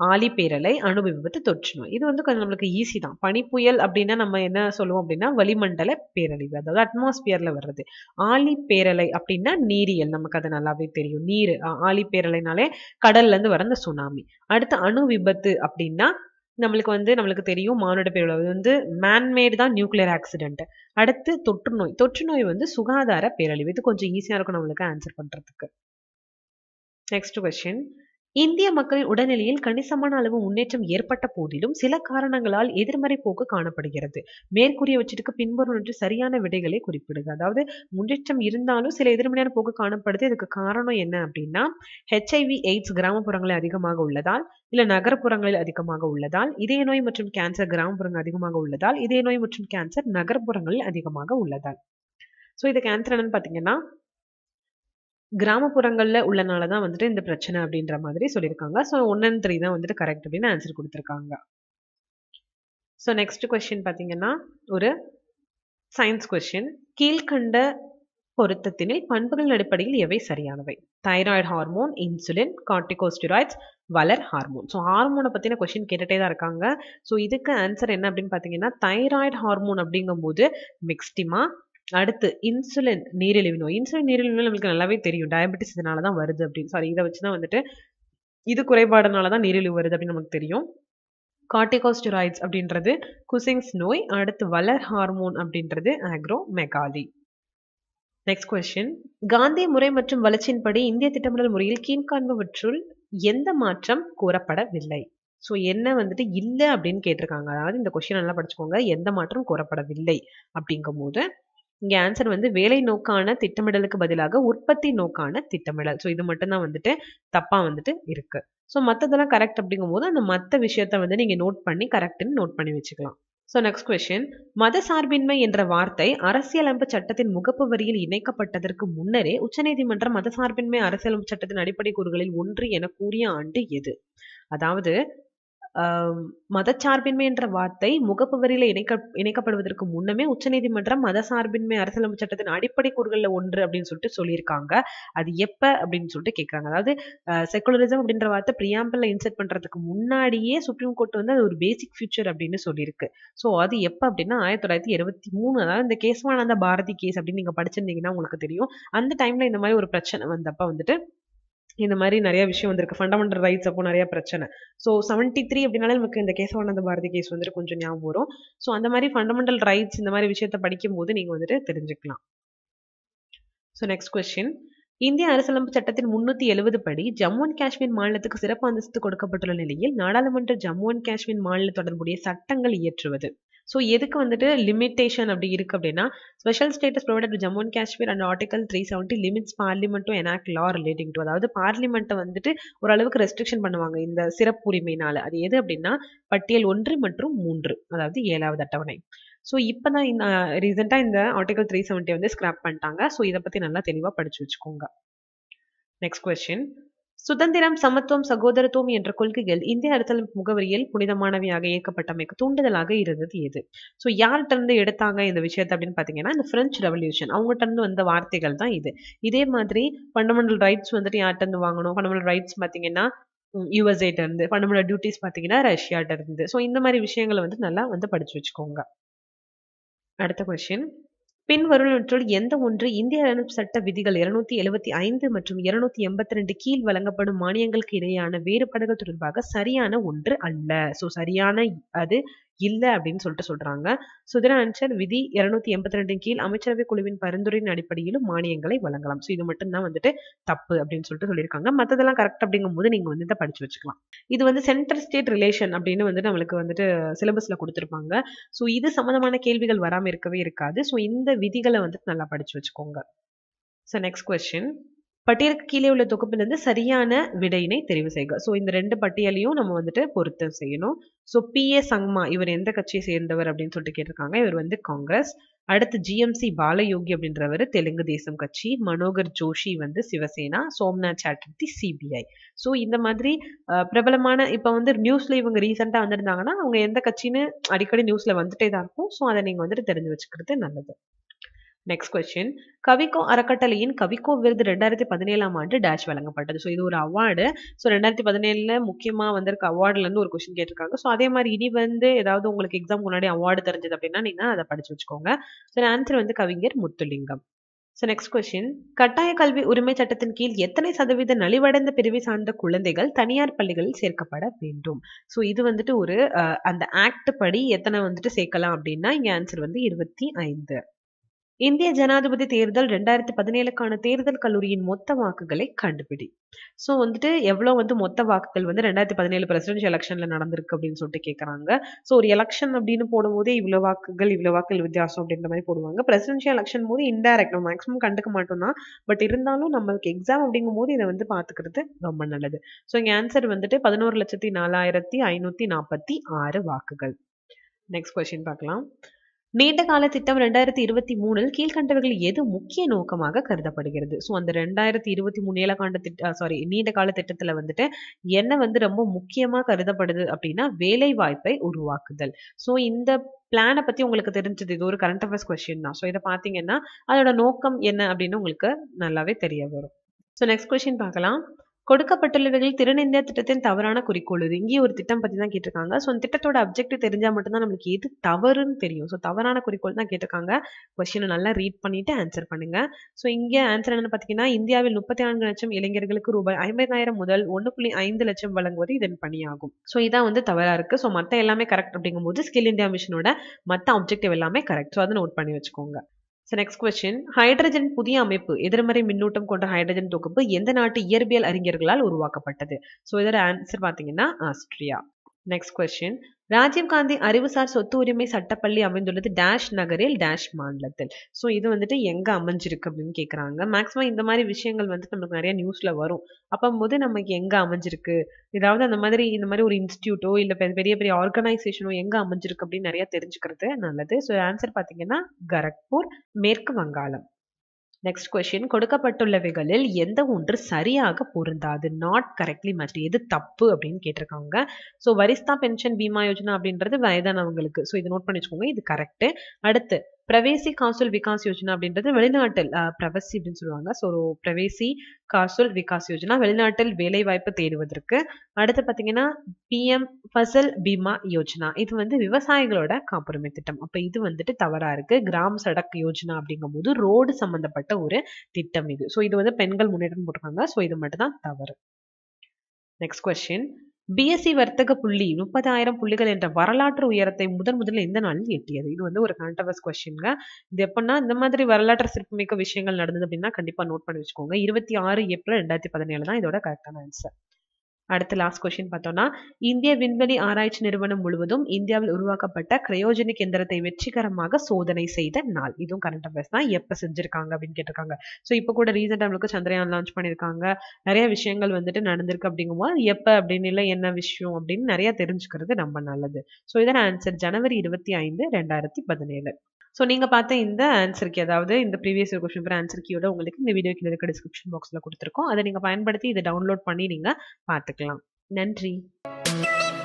ஆலிப்பேரலை அணுவிபத்து தொற்று நோய் இது வந்து கொஞ்சம் நம்மளுக்கு ஈஸி தான் பனிப்புயல் அப்படின்னா நம்ம என்ன சொல்லுவோம் அப்படின்னா வளிமண்டல பேரழிவு அதாவது அட்மாஸ்பியர்ல வர்றது ஆலிப்பேரலை அப்படின்னா நீரியல் நமக்கு அது நல்லாவே தெரியும் நீர் ஆலிப்பேரலைனாலே கடல்ல இருந்து வர சுனாமி அடுத்து அணு விபத்து அப்படின்னா நம்மளுக்கு வந்து நம்மளுக்கு தெரியும் மானுட பேரழிவு வந்து மேன்மேடு தான் நியூக்ளியர் ஆக்சிடென்ட் அடுத்து தொற்றுநோய் தொற்றுநோய் வந்து சுகாதார பேரழிவு இது கொஞ்சம் ஈஸியாக இருக்கும் நம்மளுக்கு ஆன்சர் பண்ணுறதுக்கு நெக்ஸ்ட் கொஸ்டின் இந்திய மக்களின் உடல்நிலையில் கணிசமான அளவு முன்னேற்றம் ஏற்பட்ட போதிலும் சில காரணங்களால் எதிர்மறை போக்கு காணப்படுகிறது மேற்கூறியவற்றிற்கு ஒன்று சரியான விடைகளை குறிப்பிடுக அதாவது முன்னேற்றம் இருந்தாலும் சில எதிர்மறையான போக்கு காணப்படுது இதுக்கு காரணம் என்ன அப்படின்னா ஹெச்ஐவி எய்ட்ஸ் கிராமப்புறங்களில் அதிகமாக உள்ளதால் இல்ல நகர்ப்புறங்களில் அதிகமாக உள்ளதால் இதய நோய் மற்றும் கேன்சர் கிராமப்புறங்கள் அதிகமாக உள்ளதால் இதய நோய் மற்றும் கேன்சர் நகர்ப்புறங்களில் அதிகமாக உள்ளதால் சோ இதுக்கு ஆன்சர் என்னன்னு பார்த்தீங்கன்னா கிராமப்புறங்களில் உள்ளனால தான் வந்துட்டு இந்த பிரச்சனை அப்படின்ற மாதிரி சொல்லியிருக்காங்க ஸோ ஒன் அண்ட் த்ரீ தான் வந்துட்டு கரெக்ட் அப்படின்னு ஆன்சர் கொடுத்துருக்காங்க ஸோ நெக்ஸ்ட் கொஸ்டின் பார்த்தீங்கன்னா ஒரு சயின்ஸ் கொஸ்டின் கீழ்கண்ட பொருத்தத்தினில் பண்புகள் அடிப்படையில் எவை சரியானவை தைராய்டு ஹார்மோன் இன்சுலின் கார்டிகோஸ்டிராய்ட்ஸ் வளர் ஹார்மோன் ஸோ ஹார்மோனை பற்றின கொஷின் கேட்டுகிட்டே தான் இருக்காங்க ஸோ இதுக்கு ஆன்சர் என்ன அப்படின்னு பார்த்தீங்கன்னா தைராய்டு ஹார்மோன் அப்படிங்கும்போது மிக்ஸ்டிமா அடுத்து இன்சுலின் நீரிழிவு நோய் இன்சுலின் நீரிழிவு நோய் நம்மளுக்கு நல்லாவே தெரியும் டயபெட்டிஸ் இதனால தான் வருது அப்படின்னு சாரி இதை வச்சு தான் வந்துட்டு இது குறைபாடுனால தான் நீரிழிவு வருது அப்படின்னு நமக்கு தெரியும் கார்டிகோஸ்டிராய்ட்ஸ் அப்படின்றது குசிங்ஸ் நோய் அடுத்து வளர் ஹார்மோன் அப்படின்றது acromegaly next question Gandhi முறை மற்றும் வளர்ச்சியின்படி இந்திய திட்டமிடல் முறையில் கீழ்காண்பவற்றுள் எந்த மாற்றம் கூறப்படவில்லை ஸோ என்ன வந்துட்டு இல்லை அப்படின்னு கேட்டிருக்காங்க அதாவது இந்த கொஸ்டின் நல்லா படிச்சுக்கோங்க எந்த மாற்றம் கூறப்படவில்லை அப்படிங்கும் போது இங்கே ஆன்சர் வந்து வேலை நோக்கான திட்டமிடலுக்கு பதிலாக உற்பத்தி நோக்கான திட்டமிடல் ஸோ இது மட்டும்தான் வந்துட்டு தப்பாக வந்துட்டு இருக்கு ஸோ மற்றதெல்லாம் கரெக்ட் அப்படிங்கும்போது அந்த மற்ற விஷயத்த வந்து நீங்கள் நோட் பண்ணி கரெக்ட்னு நோட் பண்ணி வச்சுக்கலாம் ஸோ நெக்ஸ்ட் கொஸ்டின் மத சார்பின்மை என்ற வார்த்தை அரசியலமைப்பு சட்டத்தின் முகப்பு வரியில் இணைக்கப்பட்டதற்கு முன்னரே உச்சநீதிமன்றம் மத சார்பின்மை அரசியலமைப்பு சட்டத்தின் அடிப்படை கூறுகளில் ஒன்று என கூறிய ஆண்டு எது அதாவது மதச்சார்பின்மை என்ற வார்த்தை முகப்பு வரியில இணைக்க இணைக்கப்படுவதற்கு முன்னமே உச்சநீதிமன்றம் சார்பின்மை அரசியலமைப்பு சட்டத்தின் அடிப்படை கூறுகள்ல ஒன்று அப்படின்னு சொல்லிட்டு சொல்லியிருக்காங்க அது எப்ப அப்படின்னு சொல்லிட்டு கேட்கறாங்க அதாவது செகுலரிசம் அப்படின்ற வார்த்தை பிரியாம்பிள்ல இன்செர்ட் பண்றதுக்கு முன்னாடியே சுப்ரீம் கோர்ட் வந்து அது ஒரு பேசிக் ஃபியூச்சர் அப்படின்னு சொல்லியிருக்கு ஸோ அது எப்ப அப்படின்னா ஆயிரத்தி தொள்ளாயிரத்தி இருபத்தி மூணு அதாவது இந்த கேசவானந்த பாரதி கேஸ் அப்படின்னு நீங்க படிச்சிருந்தீங்கன்னா உங்களுக்கு தெரியும் அந்த டைம்ல இந்த மாதிரி ஒரு பிரச்சனை வந்தப்ப வந்துட்டு இந்த மாதிரி நிறைய விஷயம் வந்திருக்கு ஃபண்டமெண்டல் ரைட்ஸ் அப்போ நிறைய பிரச்சனை ஸோ செவன்ட்டி த்ரீ அப்படின்னாலே நமக்கு இந்த கேசவானந்த பாரதி கேஸ் வந்துட்டு கொஞ்சம் ஞாபகம் வரும் ஸோ அந்த மாதிரி ஃபண்டமெண்டல் ரைட்ஸ் இந்த மாதிரி விஷயத்தை படிக்கும்போது நீங்கள் வந்துட்டு தெரிஞ்சுக்கலாம் ஸோ நெக்ஸ்ட் கொஸ்டின் இந்திய அரசியலமைப்பு சட்டத்தின் முன்னூத்தி எழுபது படி ஜம்மு அண்ட் காஷ்மீர் மாநிலத்துக்கு சிறப்பு அந்தஸ்து கொடுக்கப்பட்டுள்ள நிலையில் நாடாளுமன்ற ஜம்மு அண்ட் காஷ்மீர் மாநில தொடர்புடைய சட்டங்கள் இயற்றுவது ஸோ எதுக்கு வந்துட்டு லிமிட்டேஷன் அப்படி இருக்குது அப்படின்னா special status provide to Jammu and Kashmir and article three seventy limits parliament to enact law relating to அதாவது பார்லிமெண்ட்டை வந்துட்டு ஓரளவுக்கு ரெஸ்ட்ரிக்ஷன் பண்ணுவாங்க இந்த சிறப்பு சிறப்புரிமையினால் அது எது அப்படின்னா பட்டியல் ஒன்று மற்றும் மூன்று அதாவது ஏழாவது அட்டவணை ஸோ இப்போ தான் இந்த ரீசெண்டாக இந்த ஆர்டிகல் த்ரீ செவன்ட்டி வந்து ஸ்க்ராப் பண்ணிட்டாங்க ஸோ இதை பற்றி நல்லா தெளிவாக படித்து வச்சுக்கோங்க நெக்ஸ்ட் கொஸ்டின் சுதந்திரம் சமத்துவம் சகோதரத்துவம் என்ற கொள்கைகள் இந்திய அரசியல் முகவரியில் புனிதமானவையாக இயக்கப்பட்டமைக்கு தூண்டுதலாக இருந்தது இது ஸோ யார்கிட்ட இருந்து எடுத்தாங்க இந்த விஷயத்த அப்படின்னு பார்த்தீங்கன்னா இந்த பிரெஞ்சு ரெவல்யூஷன் அவங்ககிட்ட இருந்து வந்த வார்த்தைகள் தான் இது இதே மாதிரி ஃபண்டமெண்டல் ரைட்ஸ் வந்துட்டு யார்கிட்ட இருந்து வாங்கணும் ஃபண்டமெண்டல் ரைட்ஸ் பார்த்தீங்கன்னா யூஎஸ்ஏட்ட இருந்து ஃபண்டமெண்டல் டியூட்டிஸ் பார்த்தீங்கன்னா ரஷ்யாட்ட இருந்து ஸோ இந்த மாதிரி விஷயங்களை வந்து நல்லா வந்து படிச்சு வச்சுக்கோங்க அடுத்த கொஸ்டின் பின்வருவனவற்றுள் எந்த ஒன்று இந்திய சட்ட விதிகள் இருநூத்தி எழுபத்தி ஐந்து மற்றும் இருநூத்தி எண்பத்தி ரெண்டு கீழ் வழங்கப்படும் மானியங்களுக்கு இடையேயான வேறுபாடுகள் தொடர்பாக சரியான ஒன்று அல்ல சோ சரியான அது இல்லை அப்படின்னு சொல்லிட்டு சொல்றாங்க சுதிரா அன்சர் விதி இருநூத்தி எண்பத்தி ரெண்டு கீழ் அமைச்சரவை குழுவின் பரிந்துரையின் அடிப்படையிலும் மானியங்களை வழங்கலாம் ஸோ இது மட்டும்தான் வந்துட்டு தப்பு அப்படின்னு சொல்லிட்டு சொல்லியிருக்காங்க மற்றதெல்லாம் கரெக்ட் அப்படிங்கும் போது நீங்க வந்து இதை படிச்சு வச்சுக்கலாம் இது வந்து சென்ட்ரல் ஸ்டேட் ரிலேஷன் அப்படின்னு வந்து நம்மளுக்கு வந்துட்டு சிலபஸ்ல கொடுத்துருப்பாங்க ஸோ இது சம்மந்தமான கேள்விகள் வராமல் இருக்கவே இருக்காது ஸோ இந்த விதிகளை வந்துட்டு நல்லா படிச்சு வச்சுக்கோங்க ஸோ நெக்ஸ்ட் கொஸ்டின் பட்டியலுக்கு கீழே உள்ள தொகுப்பிலிருந்து சரியான விடையினை தெரிவு செய்க ஸோ இந்த ரெண்டு பட்டியலையும் நம்ம வந்துட்டு பொருத்தம் செய்யணும் ஸோ பி ஏ சங்மா இவர் எந்த கட்சியை சேர்ந்தவர் அப்படின்னு சொல்லிட்டு கேட்டிருக்காங்க இவர் வந்து காங்கிரஸ் அடுத்து ஜிஎம்சி பாலயோகி அப்படின்றவர் தெலுங்கு தேசம் கட்சி மனோகர் ஜோஷி வந்து சிவசேனா சோம்நாத் சாட்டர்ஜி சிபிஐ ஸோ இந்த மாதிரி பிரபலமான இப்போ வந்து நியூஸில் இவங்க ரீசெண்டாக வந்திருந்தாங்கன்னா அவங்க எந்த கட்சின்னு அடிக்கடி நியூஸில் வந்துட்டே தான் இருக்கும் ஸோ அதை நீங்கள் வந்துட்டு தெரிஞ்சு வச்சுக்கிறது நல்லது நெக்ஸ்ட் கொஸ்டின் கவிக்கோ அறக்கட்டளையின் கவிக்கோ விருது ரெண்டாயிரத்தி பதினேழாம் ஆண்டு டேஷ் வழங்கப்பட்டது ஸோ இது ஒரு அவார்டு ஸோ ரெண்டாயிரத்தி பதினேழில் முக்கியமாக வந்திருக்க அவார்டுலேருந்து ஒரு கொஸ்டின் கேட்டிருக்காங்க ஸோ அதே மாதிரி இனி வந்து ஏதாவது உங்களுக்கு எக்ஸாம் முன்னாடி அவார்டு தெரிஞ்சது அப்படின்னா நீங்கள் அதை படிச்சு வச்சுக்கோங்க ஸோ ஆன்சர் வந்து கவிஞர் முத்துலிங்கம் ஸோ நெக்ஸ்ட் கொஸ்டின் கட்டாய கல்வி உரிமை சட்டத்தின் கீழ் எத்தனை சதவீத நலிவடைந்த பிரிவை சார்ந்த குழந்தைகள் தனியார் பள்ளிகளில் சேர்க்கப்பட வேண்டும் ஸோ இது வந்துட்டு ஒரு அந்த ஆக்ட் படி எத்தனை வந்துட்டு சேர்க்கலாம் அப்படின்னா இங்கே ஆன்சர் வந்து இருபத்தி ஐந்து இந்திய ஜனாதிபதி தேர்தல் ரெண்டாயிரத்தி பதினேழுக்கான தேர்தல் கல்லூரியின் மொத்த வாக்குகளை கண்டுபிடி ஸோ வந்துட்டு எவ்வளோ வந்து மொத்த வாக்குகள் வந்து ரெண்டாயிரத்தி பதினேழு பிரசிடென்ஷியல் எலெக்ஷனில் நடந்திருக்கு அப்படின்னு சொல்லிட்டு கேட்குறாங்க ஸோ ஒரு எலெக்ஷன் அப்படின்னு போடும்போதே இவ்வளோ வாக்குகள் இவ்வளோ வாக்குகள் வித்தியாசம் அப்படின்ற மாதிரி போடுவாங்க பிரசிடென்ஷியல் எலெக்ஷன் போது இன்டைரக்ட் நம்ம மேக்ஸிமம் கண்டுக்க மாட்டோம்னா பட் இருந்தாலும் நம்மளுக்கு எக்ஸாம் அப்படிங்கும் போது இதை வந்து பார்த்துக்கிறது ரொம்ப நல்லது ஸோ இங்கே ஆன்சர் வந்துட்டு பதினோரு லட்சத்தி நாலாயிரத்தி ஐநூற்றி நாற்பத்தி ஆறு வாக்குகள் நெக்ஸ்ட் கொஸ்டின் பார்க்கலாம் நீண்ட கால திட்டம் ரெண்டாயிரத்தி இருபத்தி மூணில் கீழ்கண்டவர்கள் எது முக்கிய நோக்கமாக கருதப்படுகிறது ஸோ அந்த ரெண்டாயிரத்தி இருபத்தி மூணு ஏழகாண்ட திட்ட சாரி நீண்ட கால திட்டத்தில் வந்துட்டு என்ன வந்து ரொம்ப முக்கியமாக கருதப்படுது அப்படின்னா வேலை வாய்ப்பை உருவாக்குதல் ஸோ இந்த பிளானை பத்தி உங்களுக்கு தெரிஞ்சது இது ஒரு கரண்ட் அஃபேர்ஸ் கொஸ்டின் தான் ஸோ இதை பார்த்தீங்கன்னா அதோட நோக்கம் என்ன அப்படின்னு உங்களுக்கு நல்லாவே தெரிய வரும் ஸோ நெக்ஸ்ட் கொஸ்டின் பார்க்கலாம் கொடுக்கப்பட்டுள்ளவர்கள் திறனிந்திய திட்டத்தின் தவறான குறிக்கோள் இது இங்கேயும் ஒரு திட்டம் பற்றி தான் கேட்டிருக்காங்க ஸோ அந்த திட்டத்தோட அப்ஜெக்டிவ் தெரிஞ்சால் மட்டும்தான் நம்மளுக்கு எது தவறுன்னு தெரியும் ஸோ தவறான குறிக்கோள் தான் கேட்டிருக்காங்க கொஸ்டினை நல்லா ரீட் பண்ணிட்டு ஆன்சர் பண்ணுங்க ஸோ இங்கே ஆன்சர் என்னன்னு பார்த்தீங்கன்னா இந்தியாவில் முப்பத்தி நான்கு லட்சம் இளைஞர்களுக்கு ரூபாய் ஐம்பதாயிரம் முதல் ஒன்று புள்ளி ஐந்து லட்சம் வழங்குவது இதன் பணியாகும் ஸோ இதான் வந்து தவறா இருக்கு ஸோ மற்ற எல்லாமே கரெக்ட் அப்படிங்கும்போது ஸ்கில் இந்தியா மிஷனோட மற்ற அப்ஜெக்டிவ் எல்லாமே கரெக்ட் ஸோ அதை நோட் பண்ணி வச்சுக்கோங்க ஸோ நெக்ஸ்ட் கொஸ்டின் ஹைட்ரஜன் புதிய அமைப்பு எதிர்மறை மின்னூட்டம் கொண்ட ஹைட்ரஜன் தொகுப்பு எந்த நாட்டு இயற்பியல் அறிஞர்களால் உருவாக்கப்பட்டது ஸோ இதோட ஆன்சர் பார்த்தீங்கன்னா ஆஸ்திரியா நெக்ஸ்ட் கொஸ்டின் ராஜீவ்காந்தி அறிவுசார் சொத்து உரிமை சட்டப்பள்ளி அமைந்துள்ளது டேஷ் நகரில் டேஷ் மாநிலத்தில் ஸோ இது வந்துட்டு எங்கே அமைஞ்சிருக்கு அப்படின்னு கேட்குறாங்க மேக்ஸிமம் இந்த மாதிரி விஷயங்கள் வந்துட்டு நமக்கு நிறைய நியூஸில் வரும் அப்போது நமக்கு எங்கே அமைஞ்சிருக்கு ஏதாவது அந்த மாதிரி இந்த மாதிரி ஒரு இன்ஸ்டியூட்டோ இல்லை பெரிய பெரிய ஆர்கனைசேஷனோ எங்கே அமைஞ்சிருக்கு அப்படின்னு நிறைய தெரிஞ்சுக்கிறது நல்லது ஸோ ஆன்சர் பார்த்தீங்கன்னா கரக்பூர் மேற்கு வங்காளம் நெக்ஸ்ட் கொஷின் கொடுக்கப்பட்டுள்ளவைகளில் எந்த ஒன்று சரியாக பொருந்தாது நாட் கரெக்ட்லி மற்ற எது தப்பு அப்படின்னு கேட்டிருக்காங்க ஸோ வரிஸ்தா பென்ஷன் பீமா யோஜனா அப்படின்றது வயதானவங்களுக்கு ஸோ இது நோட் பண்ணி வச்சுக்கோங்க இது கரெக்டு அடுத்து பிரவேசி காசுல் விகாஸ் யோஜனா அப்படின்றது வெளிநாட்டில் பிரவசி அப்படின்னு சொல்லுவாங்க ஸோ பிரவேசி காசுல் விகாஸ் யோஜனா வெளிநாட்டில் வேலை வாய்ப்பு தேடுவதற்கு அடுத்து பார்த்தீங்கன்னா பிஎம் ஃபசல் பீமா யோஜனா இது வந்து விவசாயிகளோட காப்புரிமை திட்டம் அப்போ இது வந்துட்டு தவறாக இருக்கு கிராம் சடக் யோஜனா அப்படிங்கும் போது ரோடு சம்பந்தப்பட்ட ஒரு திட்டம் இது ஸோ இது வந்து பெண்கள் முன்னேற்றம் போட்டிருக்காங்க ஸோ இது மட்டும் தான் தவறு நெக்ஸ்ட் கொஸ்டின் பிஎஸ்சி e வர்த்தக புள்ளி முப்பதாயிரம் புள்ளிகள் என்ற வரலாற்று உயரத்தை முதன் முதல்ல எந்த நாளில் எட்டியது இது வந்து ஒரு கண்டவஸ் கொஸ்டின்ங்க இது எப்படின்னா இந்த மாதிரி வரலாற்று சிறப்புமிக்க விஷயங்கள் நடந்தது அப்படின்னா கண்டிப்பாக நோட் பண்ணி வச்சுக்கோங்க இருபத்தி ஆறு ஏப்ரல் ரெண்டாயிரத்தி பதினேழு தான் இதோட கரெக்டான ஆன்சர் அடுத்து லாஸ்ட் கொஸ்டின் பார்த்தோம்னா இந்திய விண்வெளி ஆராய்ச்சி நிறுவனம் முழுவதும் இந்தியாவில் உருவாக்கப்பட்ட கிரையோஜெனிக் எந்திரத்தை வெற்றிகரமாக சோதனை செய்த நாள் இதுவும் கரண்ட் அஃபேர்ஸ் தான் எப்போ செஞ்சிருக்காங்க அப்படின்னு கேட்டிருக்காங்க ஸோ இப்போ கூட ரீசெண்டாக நம்மளுக்கு சந்திரயான் லான்ச் பண்ணியிருக்காங்க நிறைய விஷயங்கள் வந்துட்டு நடந்திருக்கு அப்படிங்கும்போது எப்போ அப்படின்னு இல்லை என்ன விஷயம் அப்படின்னு நிறைய தெரிஞ்சுக்கிறது ரொம்ப நல்லது ஸோ இதான் ஆன்சர் ஜனவரி இருபத்தி ஐந்து ரெண்டாயிரத்தி பதினேழு ஸோ நீங்கள் பார்த்த இந்த ஆன்சருக்கு அதாவது இந்த previous year question paper answer கீயோட உங்களுக்கு இந்த வீடியோ கீழே இருக்க டிஸ்கிரிப்ஷன் பாக்ஸில் கொடுத்துருக்கோம் அதை நீங்கள் பயன்படுத்தி இதை டவுன்லோட் பண்ணி நீங்கள் பார்த்துக்கலாம் நன்றி